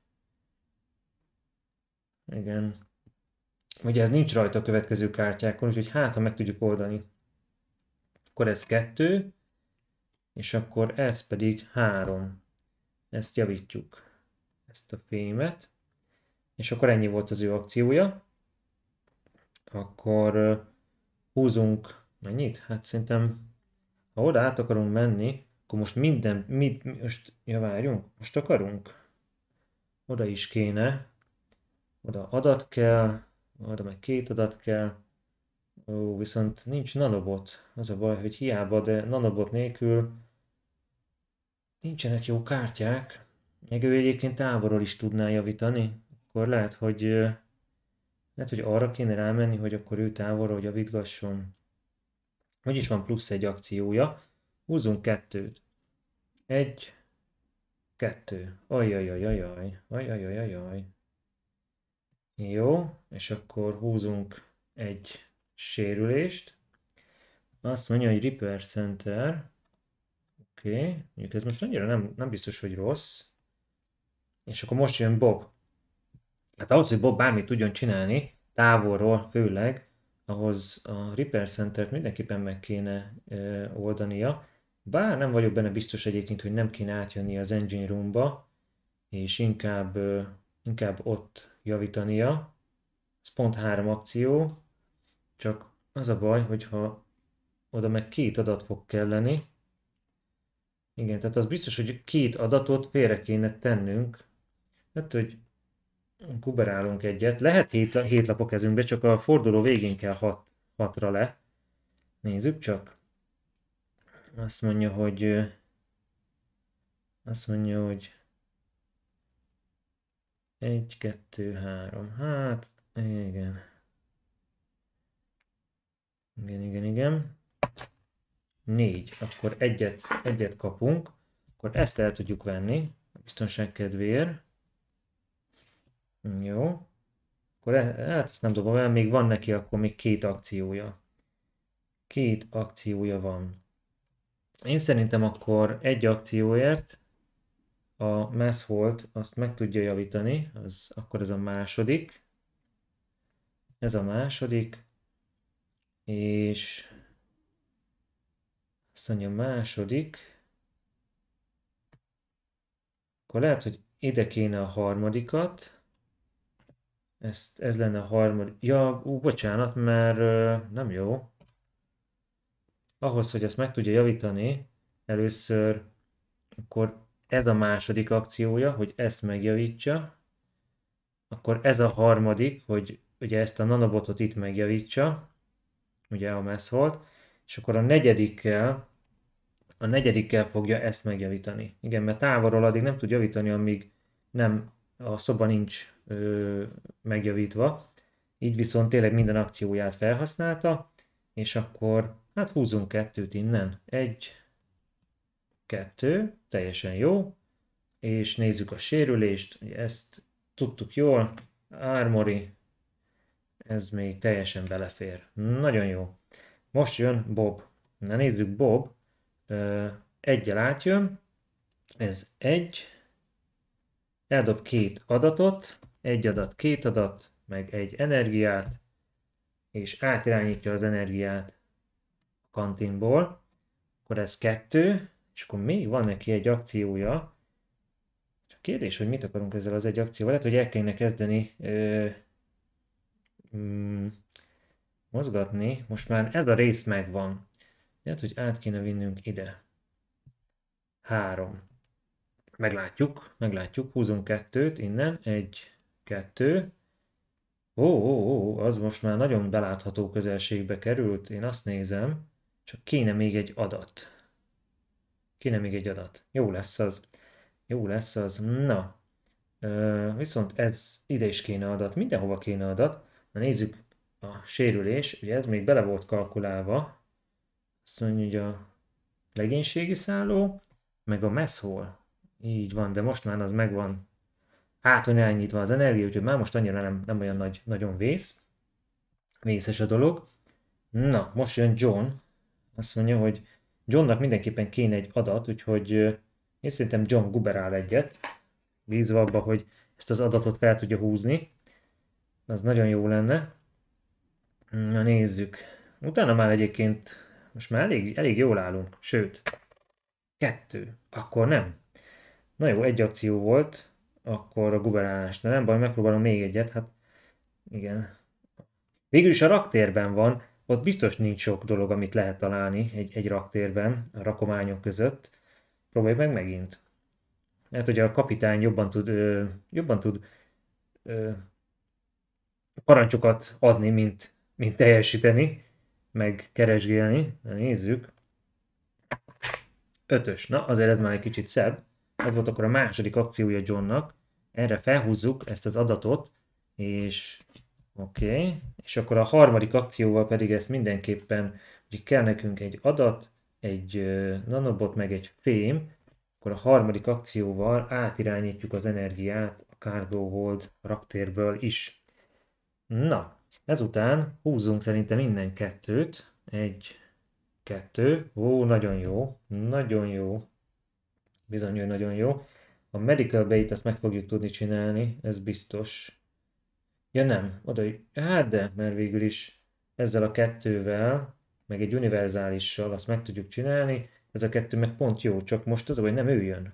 igen, ugye ez nincs rajta a következő kártyákon, úgyhogy hát, ha meg tudjuk oldani, akkor ez kettő, és akkor ez pedig három. Ezt javítjuk, ezt a fémet, és akkor ennyi volt az ő akciója akkor húzunk mennyit? Hát szerintem, ha oda át akarunk menni, akkor most minden, mit, most, ja várjunk, most akarunk? Oda is kéne, oda adat kell, oda meg két adat kell, Ó, viszont nincs nanobot. Az a baj, hogy hiába, de nanobot nélkül nincsenek jó kártyák. Meg ő egyébként távolról is tudná javítani. Akkor lehet, hogy lehet, hogy arra kéne rámenni, hogy akkor ő távolról javítgasson. Hogy is van plusz egy akciója. Húzzunk kettőt. Egy, kettő. Ajajajajaj. Ajajajajaj. Jó, és akkor húzunk egy sérülést. Azt mondja, hogy Repair Center. Oké, okay. mondjuk ez most annyira nem, nem biztos, hogy rossz. És akkor most jön Bob. Hát ahhoz, hogy Bob bármit tudjon csinálni, távolról főleg, ahhoz a Repair Center-t mindenképpen meg kéne ö, oldania, bár nem vagyok benne biztos egyébként, hogy nem kéne átjönni az engine roomba, és inkább, ö, inkább ott javítania. Ez pont három akció, csak az a baj, hogyha oda meg két adat fog kelleni. Igen, tehát az biztos, hogy két adatot félre kéne tennünk. Hát, hogy kuberálunk egyet. Lehet hét, hét lap a kezünkbe, csak a forduló végén kell hat, hatra le. Nézzük csak. Azt mondja, hogy... Azt mondja, hogy... Egy, kettő, három. Hát, igen. Igen, igen, igen. Négy. Akkor egyet, egyet kapunk. Akkor ezt el tudjuk venni. biztonság kedvéért. Mm, jó. Akkor e, hát ezt nem dobom el, még van neki akkor még két akciója. Két akciója van. Én szerintem akkor egy akcióért a Messholt azt meg tudja javítani, az, akkor ez a második. Ez a második, és azt mondja második, akkor lehet, hogy ide kéne a harmadikat, ezt, ez lenne a harmadik. Ja, ú, bocsánat, mert ö, nem jó. Ahhoz, hogy ezt meg tudja javítani, először akkor ez a második akciója, hogy ezt megjavítsa. Akkor ez a harmadik, hogy ugye ezt a nanobotot itt megjavítsa, ugye a messz volt, és akkor a negyedikkel, a negyedikkel fogja ezt megjavítani. Igen, mert távolról addig nem tud javítani, amíg nem a szoba nincs ö, megjavítva, így viszont tényleg minden akcióját felhasználta, és akkor hát húzunk kettőt innen. Egy, kettő, teljesen jó, és nézzük a sérülést, ezt tudtuk jól, Armory, ez még teljesen belefér. Nagyon jó. Most jön Bob. Na nézzük, Bob egyel átjön, ez egy, eldob két adatot, egy adat, két adat, meg egy energiát, és átirányítja az energiát a kantinból, akkor ez kettő, és akkor még van neki egy akciója. Csak kérdés, hogy mit akarunk ezzel az egy akcióval, lehet, hogy el kellene kezdeni ö, mm, mozgatni, most már ez a rész megvan. Lehet, hogy át kéne vinnünk ide. Három meglátjuk, meglátjuk, húzunk kettőt innen, egy, kettő. Ó, ó, ó, az most már nagyon belátható közelségbe került, én azt nézem, csak kéne még egy adat. Kéne még egy adat. Jó lesz az. Jó lesz az. Na, Ö, viszont ez ide is kéne adat, mindenhova kéne adat. Na nézzük a sérülés, ugye ez még bele volt kalkulálva. Azt mondja, hogy a legénységi szálló, meg a messhol. Így van, de most már az megvan hát, hogy elnyitva az energia, úgyhogy már most annyira nem, nem olyan nagy, nagyon vész. Vészes a dolog. Na, most jön John. Azt mondja, hogy Johnnak mindenképpen kéne egy adat, úgyhogy én szerintem John guberál egyet. Bízva abba, hogy ezt az adatot fel tudja húzni. Az nagyon jó lenne. Na nézzük. Utána már egyébként most már elég, elég jól állunk. Sőt, kettő. Akkor nem. Na jó, egy akció volt, akkor a guberálás. Na nem baj, megpróbálom még egyet, hát igen. Végül is a raktérben van, ott biztos nincs sok dolog, amit lehet találni egy, egy raktérben, a rakományok között. Próbáljuk meg megint. Lehet, hogy a kapitány jobban tud, ö, jobban tud ö, parancsokat adni, mint, mint teljesíteni, meg keresgélni. Na, nézzük. Ötös. Na, azért ez már egy kicsit szebb. Ez volt akkor a második akciója Johnnak. Erre felhúzzuk ezt az adatot, és oké, okay. és akkor a harmadik akcióval pedig ezt mindenképpen, hogy kell nekünk egy adat, egy nanobot, meg egy fém, akkor a harmadik akcióval átirányítjuk az energiát a Cargo Hold raktérből is. Na, ezután húzzunk szerintem minden kettőt, egy, kettő, ó, nagyon jó, nagyon jó, bizony nagyon jó. A medical bait azt meg fogjuk tudni csinálni, ez biztos. Ja nem, oda, hát de, mert végül is ezzel a kettővel, meg egy univerzálissal azt meg tudjuk csinálni, ez a kettő meg pont jó, csak most az, hogy nem ő jön.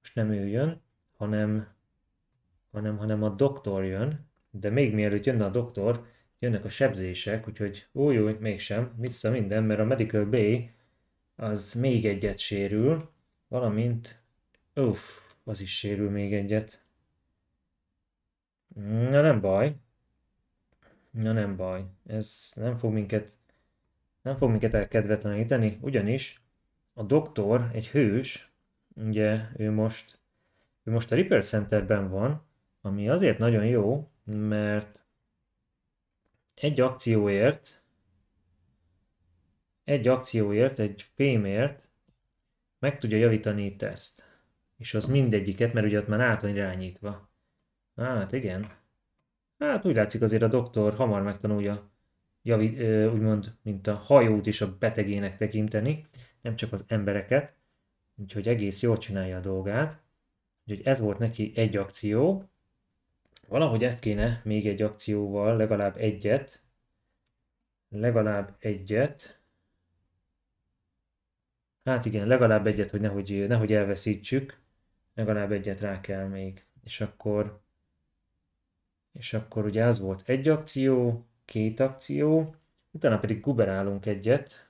Most nem ő jön, hanem, hanem, hanem a doktor jön, de még mielőtt jönne a doktor, jönnek a sebzések, úgyhogy új, új, mégsem, vissza minden, mert a Medical Bay az még egyet sérül, Valamint, uff, az is sérül még egyet. Na nem baj. Na nem baj. Ez nem fog minket, nem fog minket elkedvetleníteni, ugyanis a doktor egy hős, ugye ő most, ő most a Repair Centerben van, ami azért nagyon jó, mert egy akcióért, egy akcióért, egy fémért meg tudja javítani itt ezt. És az mindegyiket, mert ugye ott már át van irányítva. Hát igen. Hát úgy látszik azért a doktor hamar megtanulja javi, ö, úgymond, mint a hajót is a betegének tekinteni, nem csak az embereket, úgyhogy egész jól csinálja a dolgát. Úgyhogy ez volt neki egy akció. Valahogy ezt kéne még egy akcióval, legalább egyet, legalább egyet, Hát igen, legalább egyet, hogy nehogy, nehogy elveszítsük, legalább egyet rá kell még. És akkor, és akkor ugye az volt egy akció, két akció, utána pedig guberálunk egyet.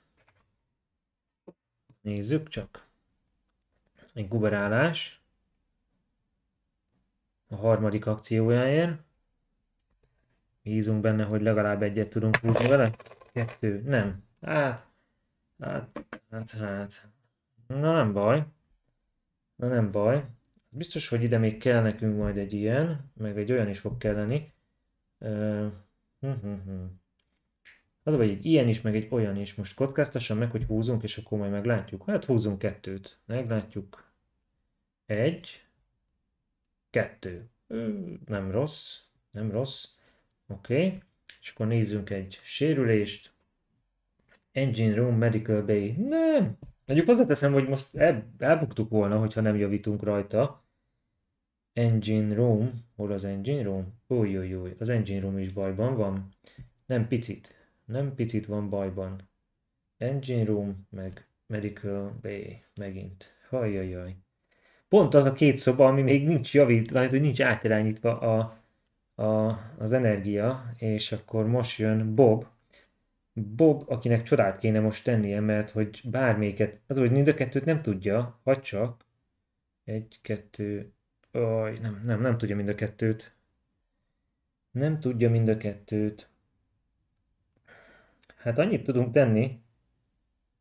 Nézzük csak. Egy guberálás. A harmadik akciójáért. Bízunk benne, hogy legalább egyet tudunk húzni vele. Kettő, nem. Hát, Hát, hát, hát. Na nem baj. Na nem baj. Biztos, hogy ide még kell nekünk majd egy ilyen, meg egy olyan is fog kelleni. Uh, Az vagy egy ilyen is, meg egy olyan is. Most kockáztassam meg, hogy húzunk, és akkor majd meglátjuk. Hát húzunk kettőt. Meglátjuk. Egy. Kettő. Nem rossz. Nem rossz. Oké. Okay. És akkor nézzünk egy sérülést. Engine Room Medical Bay. Nem. Mondjuk hozzáteszem, hogy most el, elbuktuk volna, hogyha nem javítunk rajta. Engine Room. Hol az Engine Room? Újjújjúj, az Engine Room is bajban van. Nem picit. Nem picit van bajban. Engine Room, meg Medical Bay megint. Hajjajjaj. Pont az a két szoba, ami még nincs javítva, hogy nincs átirányítva a, a, az energia, és akkor most jön Bob, Bob, akinek csodát kéne most tennie, mert hogy bármelyiket, az, hogy mind a kettőt nem tudja, vagy csak egy, kettő, aj, nem, nem, nem tudja mind a kettőt. Nem tudja mind a kettőt. Hát annyit tudunk tenni,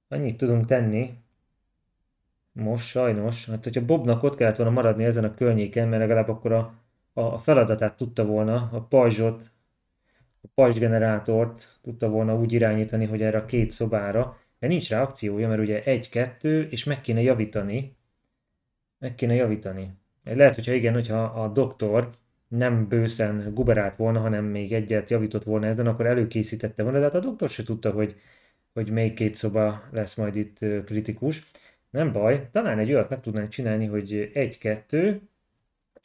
annyit tudunk tenni, most sajnos, hát hogyha Bobnak ott kellett volna maradni ezen a környéken, mert legalább akkor a, a feladatát tudta volna, a pajzsot a patch generátort tudta volna úgy irányítani, hogy erre a két szobára, de nincs rá akciója, mert ugye egy-kettő, és meg kéne javítani. Meg kéne javítani. Lehet, hogyha igen, hogyha a doktor nem bőszen guberált volna, hanem még egyet javított volna ezen, akkor előkészítette volna, de hát a doktor se tudta, hogy, hogy melyik két szoba lesz majd itt kritikus. Nem baj, talán egy olyat meg tudnánk csinálni, hogy egy-kettő,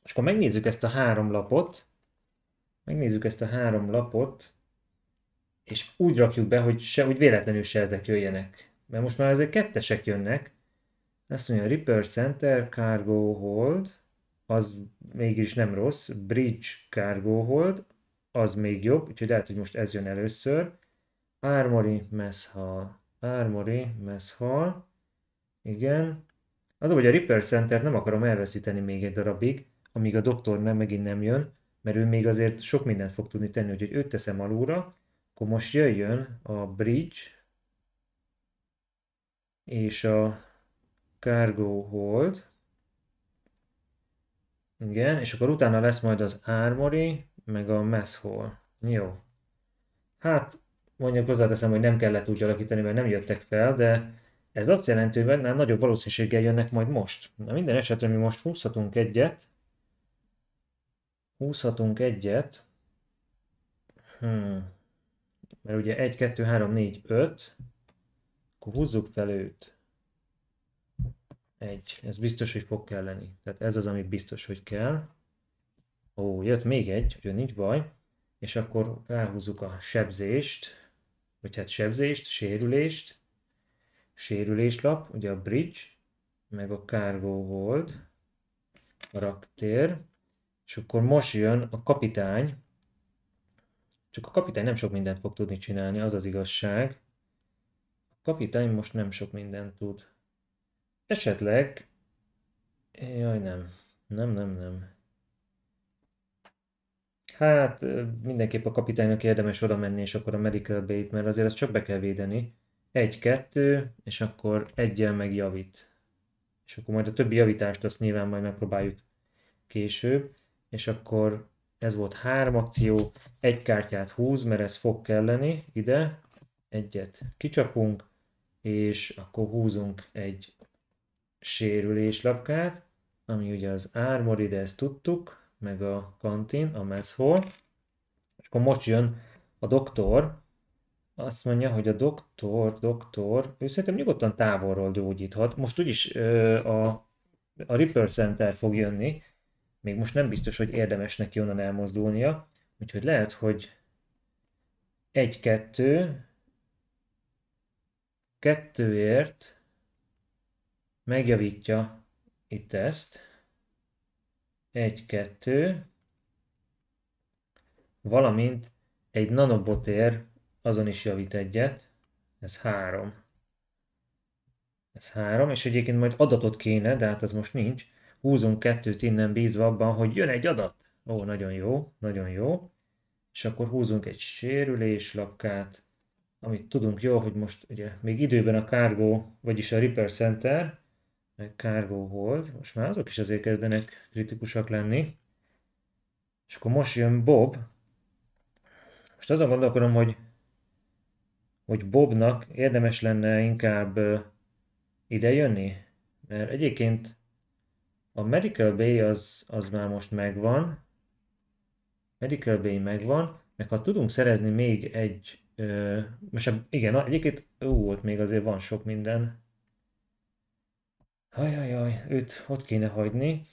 és akkor megnézzük ezt a három lapot, megnézzük ezt a három lapot, és úgy rakjuk be, hogy se, úgy véletlenül se ezek jöjjenek. Mert most már ezek kettesek jönnek. Azt mondja, Ripper Center, Cargo Hold, az mégis nem rossz, Bridge Cargo Hold, az még jobb, úgyhogy lehet, hogy most ez jön először. Armory Hall, Armory Hall, igen. Az, hogy a Ripper Center nem akarom elveszíteni még egy darabig, amíg a doktor nem megint nem jön, mert ő még azért sok mindent fog tudni tenni, hogy őt teszem alulra, akkor most jöjjön a bridge és a cargo hold, igen, és akkor utána lesz majd az Armory, meg a Mess Hall. Jó. Hát, mondjuk hozzáteszem, hogy nem kellett úgy alakítani, mert nem jöttek fel, de ez azt jelenti, hogy nagyobb valószínűséggel jönnek majd most. Na minden esetre mi most húzhatunk egyet, Húzhatunk egyet. Hmm. Mert ugye 1, 2, 3, 4, 5. Akkor húzzuk fel őt. 1. Ez biztos, hogy fog kelleni. Tehát ez az, ami biztos, hogy kell. Ó, jött még egy, ugye nincs baj. És akkor felhúzzuk a sebzést, vagy hát sebzést, sérülést, sérüléslap, ugye a bridge, meg a cargo volt, a raktér, és akkor most jön a kapitány, csak a kapitány nem sok mindent fog tudni csinálni, az az igazság. A kapitány most nem sok mindent tud. Esetleg... Jaj, nem. Nem, nem, nem. Hát mindenképp a kapitánynak érdemes oda menni, és akkor a medical bait, mert azért ezt csak be kell védeni. Egy-kettő, és akkor egyel megjavít. És akkor majd a többi javítást azt nyilván majd megpróbáljuk később és akkor ez volt három akció, egy kártyát húz, mert ez fog kelleni ide, egyet kicsapunk, és akkor húzunk egy sérülés lapkát, ami ugye az Armor de ezt tudtuk, meg a kantin, a mess hall. És akkor most jön a doktor, azt mondja, hogy a doktor, doktor, ő szerintem nyugodtan távolról gyógyíthat. Most úgyis ö, a, a Ripper Center fog jönni, még most nem biztos, hogy érdemes neki onnan elmozdulnia, úgyhogy lehet, hogy 1-2, kettőért megjavítja itt ezt, 1-2, valamint egy nanobotér azon is javít egyet, ez 3. Ez 3, és egyébként majd adatot kéne, de hát ez most nincs, húzunk kettőt innen bízva abban, hogy jön egy adat. Ó, nagyon jó, nagyon jó. És akkor húzunk egy sérüléslapkát, amit tudunk jó, hogy most ugye még időben a Cargo, vagyis a Ripper Center, meg Cargo Hold, most már azok is azért kezdenek kritikusak lenni. És akkor most jön Bob. Most azon gondolkodom, hogy hogy Bobnak érdemes lenne inkább ide jönni, mert egyébként a Medical Bay az, az már most megvan. Medical Bay megvan, meg ha tudunk szerezni még egy, ö, most igen, egyébként ú, ott még azért van sok minden. Ajajaj, őt ott kéne hagyni.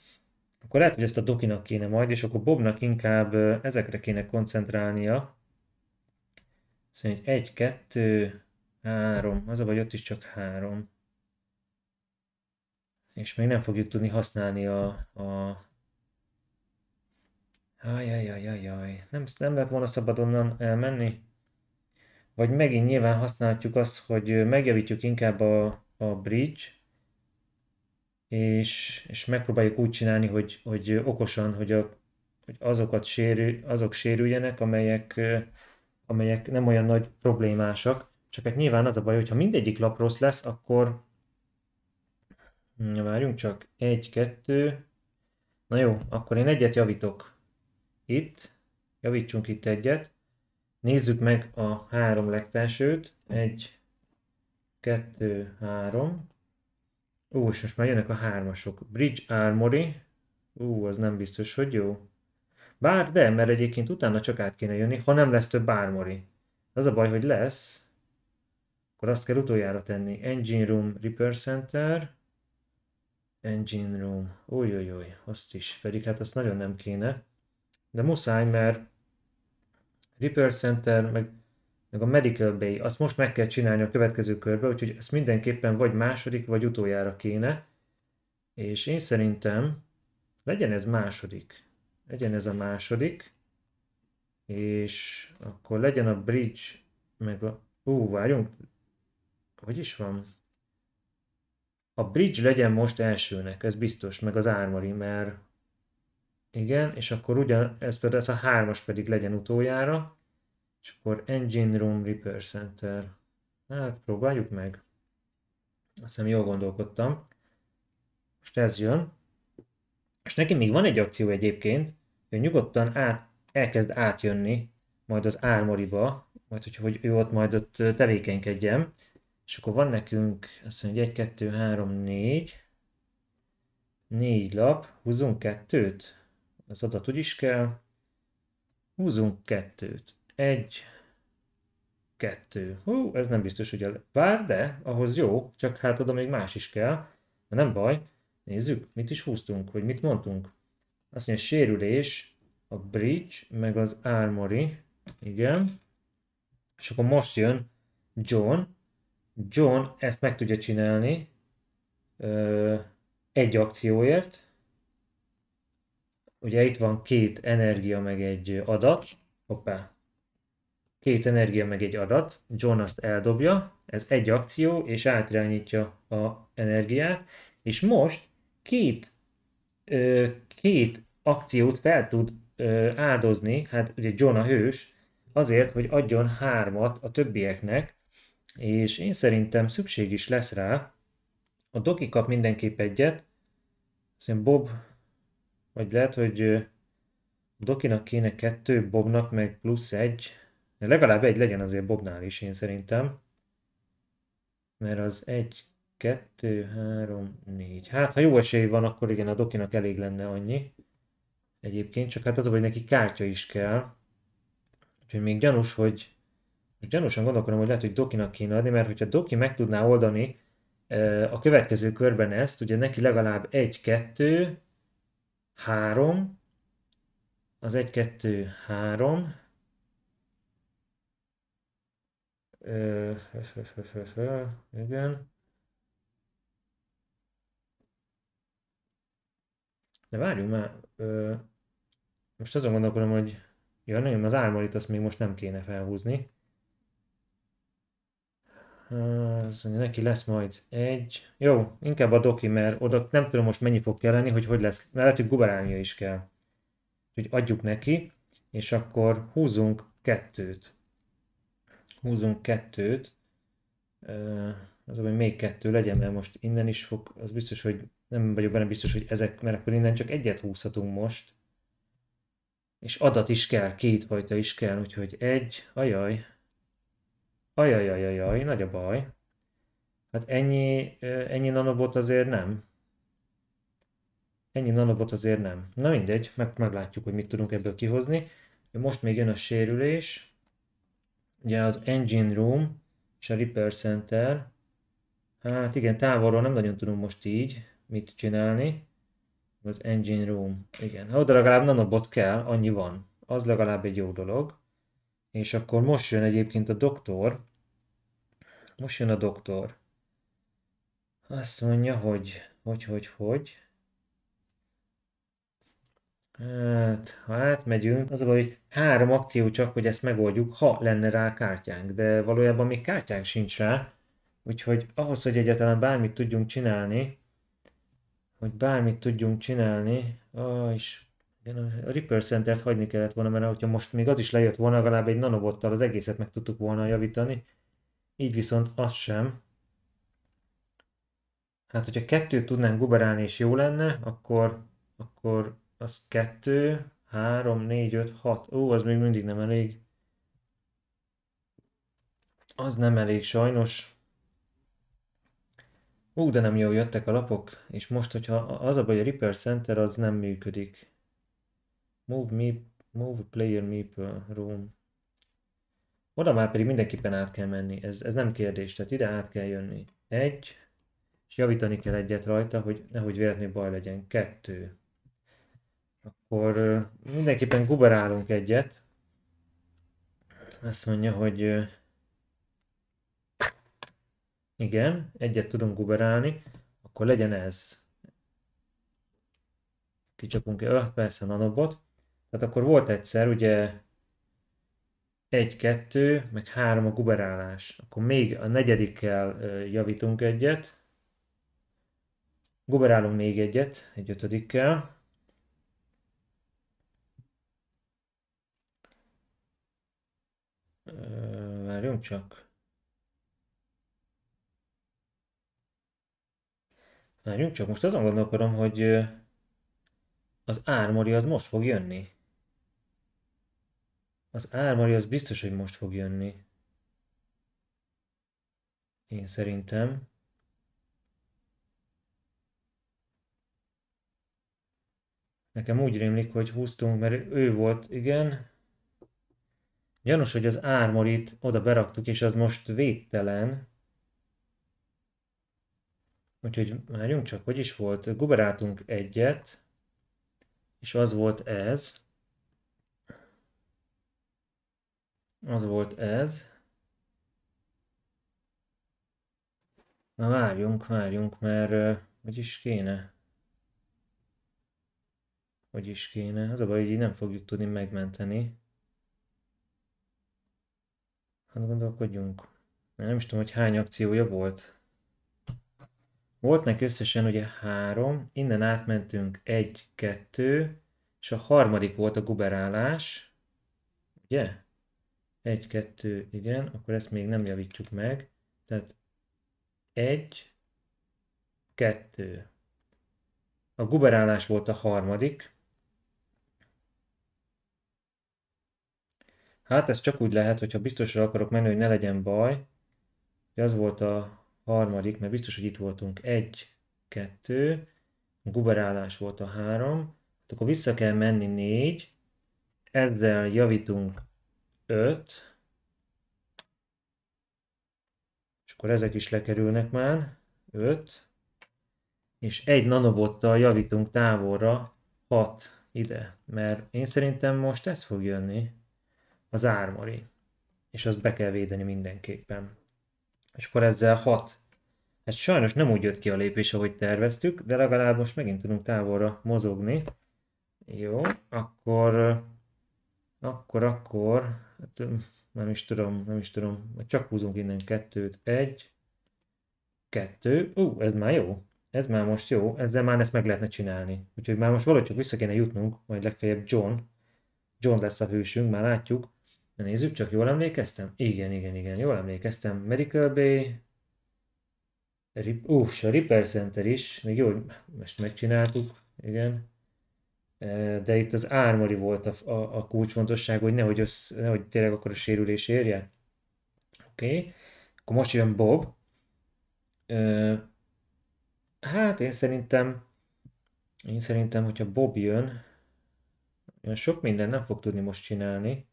Akkor lehet, hogy ezt a Dokinak kéne majd, és akkor Bobnak inkább ezekre kéne koncentrálnia. Szerintem egy, kettő, három, az a vagy ott is csak három és még nem fogjuk tudni használni a... a... Ajajajajaj, nem, nem lehet volna szabad onnan elmenni? Vagy megint nyilván használhatjuk azt, hogy megjavítjuk inkább a, a bridge, és, és megpróbáljuk úgy csinálni, hogy, hogy okosan, hogy, a, hogy azokat sérül, azok sérüljenek, amelyek, amelyek nem olyan nagy problémásak. Csak hát nyilván az a baj, ha mindegyik lap rossz lesz, akkor Na, hm, várjunk csak. Egy, kettő. Na jó, akkor én egyet javítok. Itt. Javítsunk itt egyet. Nézzük meg a három legfelsőt. Egy, kettő, három. Ó, és most már jönnek a hármasok. Bridge Armory. Ú, az nem biztos, hogy jó. Bár de, mert egyébként utána csak át kéne jönni, ha nem lesz több Armory. Az a baj, hogy lesz, akkor azt kell utoljára tenni. Engine Room Repair Center. Engine room. Újjjjjj, azt is. Pedig hát azt nagyon nem kéne. De muszáj, mert Repair Center, meg, meg a Medical Bay, azt most meg kell csinálni a következő körbe, úgyhogy ezt mindenképpen vagy második, vagy utoljára kéne. És én szerintem legyen ez második. Legyen ez a második. És akkor legyen a bridge, meg a... Ú, várjunk. Hogy is van? A bridge legyen most elsőnek, ez biztos, meg az ármari, mert igen, és akkor ugyan, ez például ez a hármas pedig legyen utoljára, és akkor Engine Room Repair Center. Hát próbáljuk meg. Azt hiszem jól gondolkodtam. Most ez jön. És neki még van egy akció egyébként, hogy nyugodtan át, elkezd átjönni majd az ármoriba, majd hogy, hogy ő ott majd ott tevékenykedjen. És akkor van nekünk, azt mondja, hogy 1, 2, 3, 4, 4 lap, húzunk kettőt, az adat is kell, húzunk kettőt, egy, kettő. Hú, ez nem biztos, hogy a... Bár, de ahhoz jó, csak hát oda még más is kell, de nem baj. Nézzük, mit is húztunk, vagy mit mondtunk. Azt mondja, sérülés, a bridge, meg az armory, igen. És akkor most jön John, John ezt meg tudja csinálni ö, egy akcióért. Ugye itt van két energia meg egy adat. Hoppá. Két energia meg egy adat. John azt eldobja, ez egy akció, és átirányítja a energiát. És most két, ö, két akciót fel tud ö, áldozni, hát ugye John a hős, azért, hogy adjon hármat a többieknek, és én szerintem szükség is lesz rá. A Doki kap mindenképp egyet, szerintem Bob, vagy lehet, hogy Dokinak kéne kettő, Bobnak meg plusz egy, de legalább egy legyen azért Bobnál is, én szerintem. Mert az egy, kettő, három, négy. Hát, ha jó esély van, akkor igen, a Dokinak elég lenne annyi. Egyébként, csak hát az, hogy neki kártya is kell. Úgyhogy még gyanús, hogy most gyanúsan gondolkodom, hogy lehet, hogy Dokinak kéne adni, mert hogyha Doki meg tudná oldani a következő körben ezt, ugye neki legalább 1, 2, 3, az 1, 2, 3, igen. De várjunk már, most azon gondolkodom, hogy jön, ja nem, az álmorit azt még most nem kéne felhúzni az, neki lesz majd egy. Jó, inkább a doki, mert oda nem tudom most mennyi fog kelleni, hogy hogy lesz. Mert lehet, hogy guberánia is kell. Úgyhogy adjuk neki, és akkor húzunk kettőt. Húzunk kettőt. Az, hogy még kettő legyen, mert most innen is fog, az biztos, hogy nem vagyok benne biztos, hogy ezek, mert akkor innen csak egyet húzhatunk most. És adat is kell, két fajta is kell, úgyhogy egy, ajaj, Ajajajajaj, nagy a baj. Hát ennyi, ennyi nanobot azért nem. Ennyi nanobot azért nem. Na mindegy, meg, meglátjuk, hogy mit tudunk ebből kihozni. Most még jön a sérülés. Ugye az Engine Room és a Repair Center. Hát igen, távolról nem nagyon tudunk most így mit csinálni. Az Engine Room. Igen, ha oda legalább nanobot kell, annyi van. Az legalább egy jó dolog. És akkor most jön egyébként a doktor. Most jön a doktor. Azt mondja, hogy, hogy, hogy, hogy. Hát, ha átmegyünk, az a baj, hogy három akció csak, hogy ezt megoldjuk, ha lenne rá kártyánk, de valójában még kártyánk sincs rá, úgyhogy ahhoz, hogy egyáltalán bármit tudjunk csinálni, hogy bármit tudjunk csinálni, ah, és én a Ripper Center-t hagyni kellett volna, mert hogyha most még az is lejött volna, legalább egy nanobottal az egészet meg tudtuk volna javítani. Így viszont az sem. Hát, hogyha kettőt tudnánk guberálni és jó lenne, akkor, akkor az kettő, három, négy, öt, hat. Ó, az még mindig nem elég. Az nem elég sajnos. Ú, de nem jól jöttek a lapok, és most, hogyha az a baj, a Ripper Center az nem működik. Move, meep, move player meep room. Oda már pedig mindenképpen át kell menni, ez, ez nem kérdés, tehát ide át kell jönni. Egy, és javítani kell egyet rajta, hogy nehogy véletlenül baj legyen. Kettő. Akkor mindenképpen guberálunk egyet. Azt mondja, hogy igen, egyet tudunk guberálni, akkor legyen ez. Kicsapunk egy persze nanobot. Tehát akkor volt egyszer, ugye egy-kettő, meg három a guberálás. Akkor még a negyedikkel javítunk egyet. Guberálunk még egyet, egy ötödikkel. Várjunk csak. Várjunk csak, most azon gondolkodom, hogy az ármori az most fog jönni. Az ármari az biztos, hogy most fog jönni. Én szerintem. Nekem úgy rémlik, hogy húztunk, mert ő volt, igen. Gyanús, hogy az ármorit oda beraktuk, és az most védtelen. Úgyhogy várjunk csak, hogy is volt. Guberáltunk egyet, és az volt ez. az volt ez. Na várjunk, várjunk, mert hogy is kéne. Hogy is kéne. Az a baj, hogy így nem fogjuk tudni megmenteni. Hát gondolkodjunk. Nem is tudom, hogy hány akciója volt. Volt neki összesen ugye három, innen átmentünk egy, kettő, és a harmadik volt a guberálás. Ugye? 1, 2, igen, akkor ezt még nem javítjuk meg. Tehát 1, 2. A guberálás volt a harmadik. Hát ez csak úgy lehet, hogyha biztosra akarok menni, hogy ne legyen baj. Az volt a harmadik, mert biztos, hogy itt voltunk. 1, 2. A guberálás volt a 3. Hát akkor vissza kell menni 4. Ezzel javítunk 5, és akkor ezek is lekerülnek már, 5, és egy nanobottal javítunk távolra 6 ide, mert én szerintem most ez fog jönni, az ármori, és azt be kell védeni mindenképpen. És akkor ezzel 6 ez sajnos nem úgy jött ki a lépés, ahogy terveztük, de legalább most megint tudunk távolra mozogni. Jó, akkor akkor, akkor, hát nem is tudom, nem is tudom, csak húzunk innen kettőt, egy, kettő, ú, ez már jó, ez már most jó, ezzel már ezt meg lehetne csinálni. Úgyhogy már most valahogy csak vissza kéne jutnunk, majd legfeljebb John, John lesz a hősünk, már látjuk. De nézzük, csak jól emlékeztem? Igen, igen, igen, jól emlékeztem. Medical Bay, Rip, uh, a Ripper Center is, még jó, hogy most megcsináltuk, igen de itt az Ármori volt a, a, a kulcsfontosság, hogy nehogy, össz, nehogy tényleg akkor a sérülés érje. Oké, okay. akkor most jön Bob. Hát én szerintem, én szerintem, hogyha Bob jön, olyan sok minden nem fog tudni most csinálni,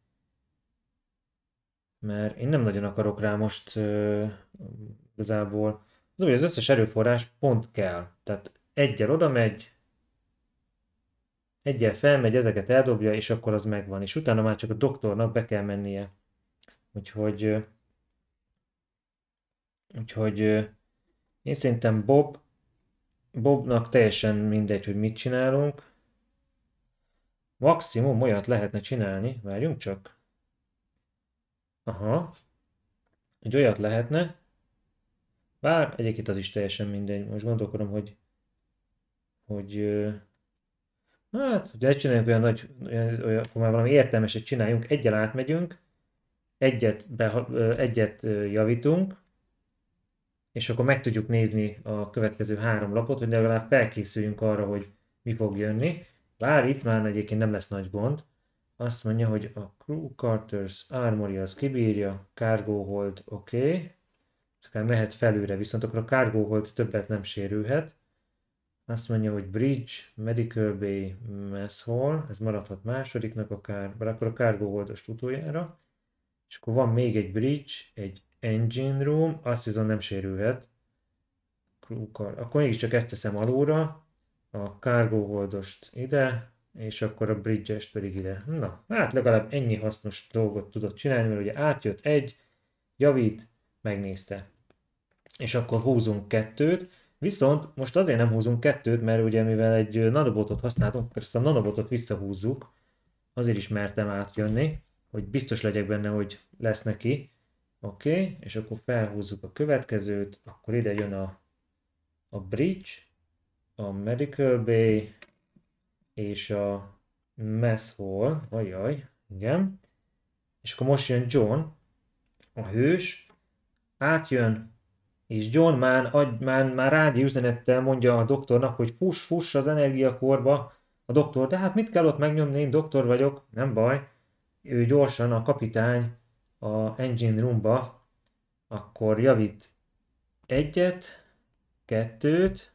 mert én nem nagyon akarok rá most uh, igazából, az, hogy az összes erőforrás pont kell, tehát egyel oda megy, Egyel felmegy, ezeket eldobja, és akkor az megvan. És utána már csak a doktornak be kell mennie. Úgyhogy... Úgyhogy én szerintem Bob, Bobnak teljesen mindegy, hogy mit csinálunk. Maximum olyat lehetne csinálni, várjunk csak. Aha. Egy olyat lehetne. Bár egyébként az is teljesen mindegy. Most gondolkodom, hogy hogy Hát, hogy csináljunk olyan nagy, olyan, olyan, akkor már valami értelmeset csináljunk, egyel átmegyünk, egyet, be, egyet javítunk, és akkor meg tudjuk nézni a következő három lapot, hogy legalább felkészüljünk arra, hogy mi fog jönni. Bár itt már egyébként nem lesz nagy gond. Azt mondja, hogy a Crew Carters Armory az kibírja, Cargo Hold oké, okay. szóval mehet felőre, viszont akkor a Cargo Hold többet nem sérülhet. Azt mondja, hogy Bridge, Medical Bay, Mass Hall, ez maradhat másodiknak akár, mert akkor a Cargo Holdost utoljára. És akkor van még egy Bridge, egy Engine Room, azt viszont nem sérülhet. Krúkkal. Akkor mégiscsak ezt teszem alulra, a Cargo Holdost ide, és akkor a Bridge-est pedig ide. Na, hát legalább ennyi hasznos dolgot tudott csinálni, mert ugye átjött egy, javít, megnézte. És akkor húzunk kettőt, Viszont most azért nem húzunk kettőt, mert ugye mivel egy nanobotot használtunk, ezt a nanobotot visszahúzzuk, azért is mertem átjönni, hogy biztos legyek benne, hogy lesz neki. Oké, okay, és akkor felhúzzuk a következőt, akkor ide jön a, a bridge, a medical bay, és a mess hall, ajaj, igen. És akkor most jön John, a hős, átjön és John Mann, agy, Mann már rádi üzenettel mondja a doktornak, hogy fuss, fuss az energiakorba, a doktor, de hát mit kell ott megnyomni, én doktor vagyok, nem baj. Ő gyorsan a kapitány a engine roomba, akkor javít egyet, kettőt,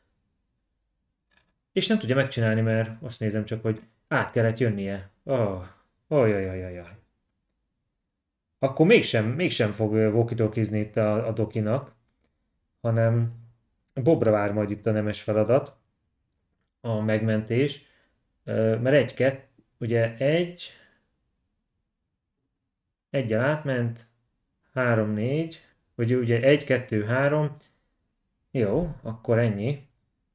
és nem tudja megcsinálni, mert azt nézem csak, hogy át kellett jönnie. Oh, jaj, jaj. Akkor mégsem, mégsem fog walkie itt a, a dokinak, hanem Bobra vár majd itt a nemes feladat, a megmentés, mert egy kett, ugye egy, egyel átment, három, négy, vagy ugye egy, kettő, három, jó, akkor ennyi.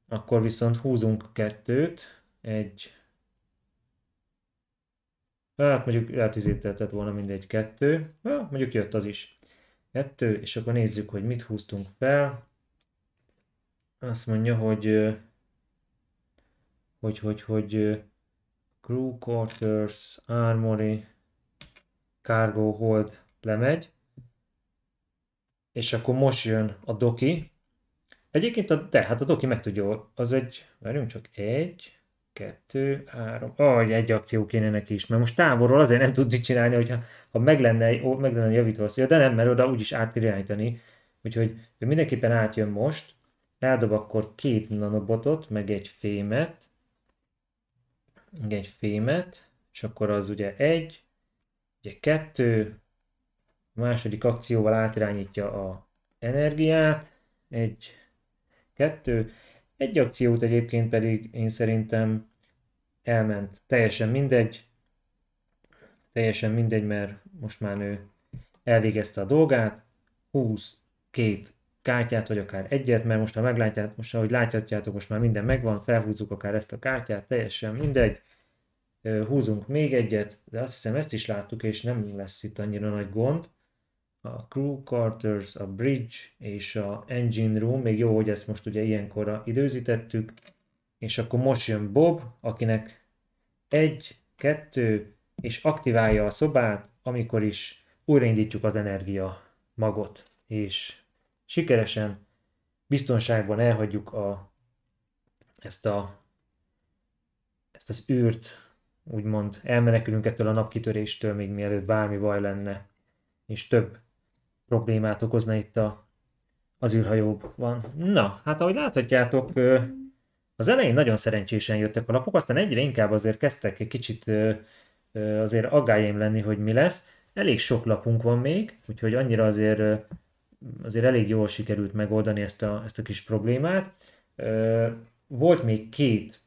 Akkor viszont húzunk kettőt, egy, hát mondjuk eltizételtett hát volna mindegy kettő, ja, mondjuk jött az is kettő, és akkor nézzük, hogy mit húztunk fel. Azt mondja, hogy hogy, hogy, hogy crew quarters, armory, cargo hold lemegy, és akkor most jön a doki. Egyébként a, de, hát a doki meg tudja, az egy, várjunk csak, egy, kettő, három, ahogy egy akció kéne neki is, mert most távolról azért nem tud mit csinálni, hogyha ha meg lenne, ó, meg lenne javítva javító ja, de nem, mert oda úgyis át kell irányítani, úgyhogy ő mindenképpen átjön most, eldob akkor két nanobotot, meg egy fémet, meg egy fémet, és akkor az ugye egy, ugye kettő, a második akcióval átirányítja a energiát, egy, kettő, egy akciót egyébként pedig én szerintem elment. Teljesen mindegy, teljesen mindegy, mert most már ő elvégezte a dolgát, 20 két kártyát, vagy akár egyet, mert most ha meglátját, most ahogy láthatjátok, most már minden megvan, felhúzzuk akár ezt a kártyát, teljesen mindegy, húzunk még egyet, de azt hiszem ezt is láttuk, és nem lesz itt annyira nagy gond a crew quarters, a bridge és a engine room, még jó, hogy ezt most ugye ilyenkorra időzítettük, és akkor most jön Bob, akinek egy, kettő, és aktiválja a szobát, amikor is újraindítjuk az energia magot, és sikeresen biztonságban elhagyjuk a, ezt a ezt az űrt, úgymond elmenekülünk ettől a napkitöréstől, még mielőtt bármi baj lenne, és több problémát okozna itt a, az űrhajóban. Na, hát ahogy láthatjátok, az elején nagyon szerencsésen jöttek a lapok, aztán egyre inkább azért kezdtek egy kicsit azért aggájaim lenni, hogy mi lesz. Elég sok lapunk van még, úgyhogy annyira azért, azért elég jól sikerült megoldani ezt a, ezt a kis problémát. Volt még két,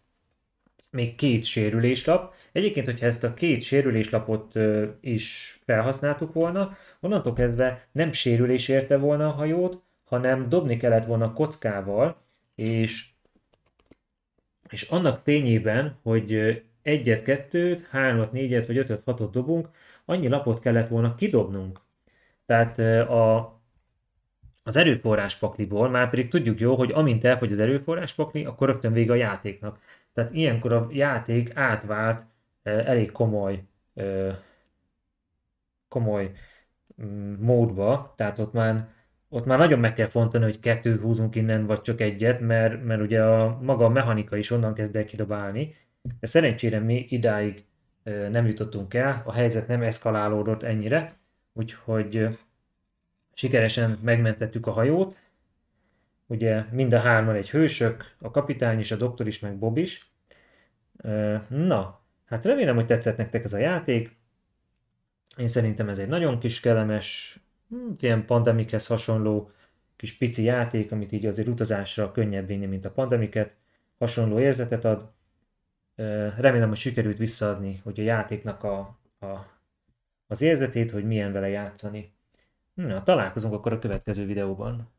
még két sérüléslap, Egyébként, hogyha ezt a két sérüléslapot is felhasználtuk volna, onnantól kezdve nem sérülés érte volna a hajót, hanem dobni kellett volna kockával, és, és annak fényében, hogy egyet, kettőt, hármat, négyet vagy ötöt, hatot dobunk, annyi lapot kellett volna kidobnunk. Tehát a, az erőforrás pakliból, már pedig tudjuk jó, hogy amint elfogy az erőforrás pakli, akkor rögtön vége a játéknak. Tehát ilyenkor a játék átvált elég komoly komoly mm, módba, tehát ott már, ott már nagyon meg kell fontani, hogy kettőt húzunk innen, vagy csak egyet, mert, mert ugye a maga a mechanika is onnan kezd el kidobálni, de szerencsére mi idáig nem jutottunk el, a helyzet nem eszkalálódott ennyire, úgyhogy sikeresen megmentettük a hajót, ugye mind a hárman egy hősök, a kapitány is, a doktor is, meg Bob is. Na, Hát remélem, hogy tetszett nektek ez a játék. Én szerintem ez egy nagyon kis kellemes, hm, ilyen pandemikhez hasonló kis pici játék, amit így azért utazásra könnyebb vinni, mint a pandemiket. Hasonló érzetet ad. Remélem, hogy sikerült visszaadni, hogy a játéknak a, a, az érzetét, hogy milyen vele játszani. Na, találkozunk akkor a következő videóban.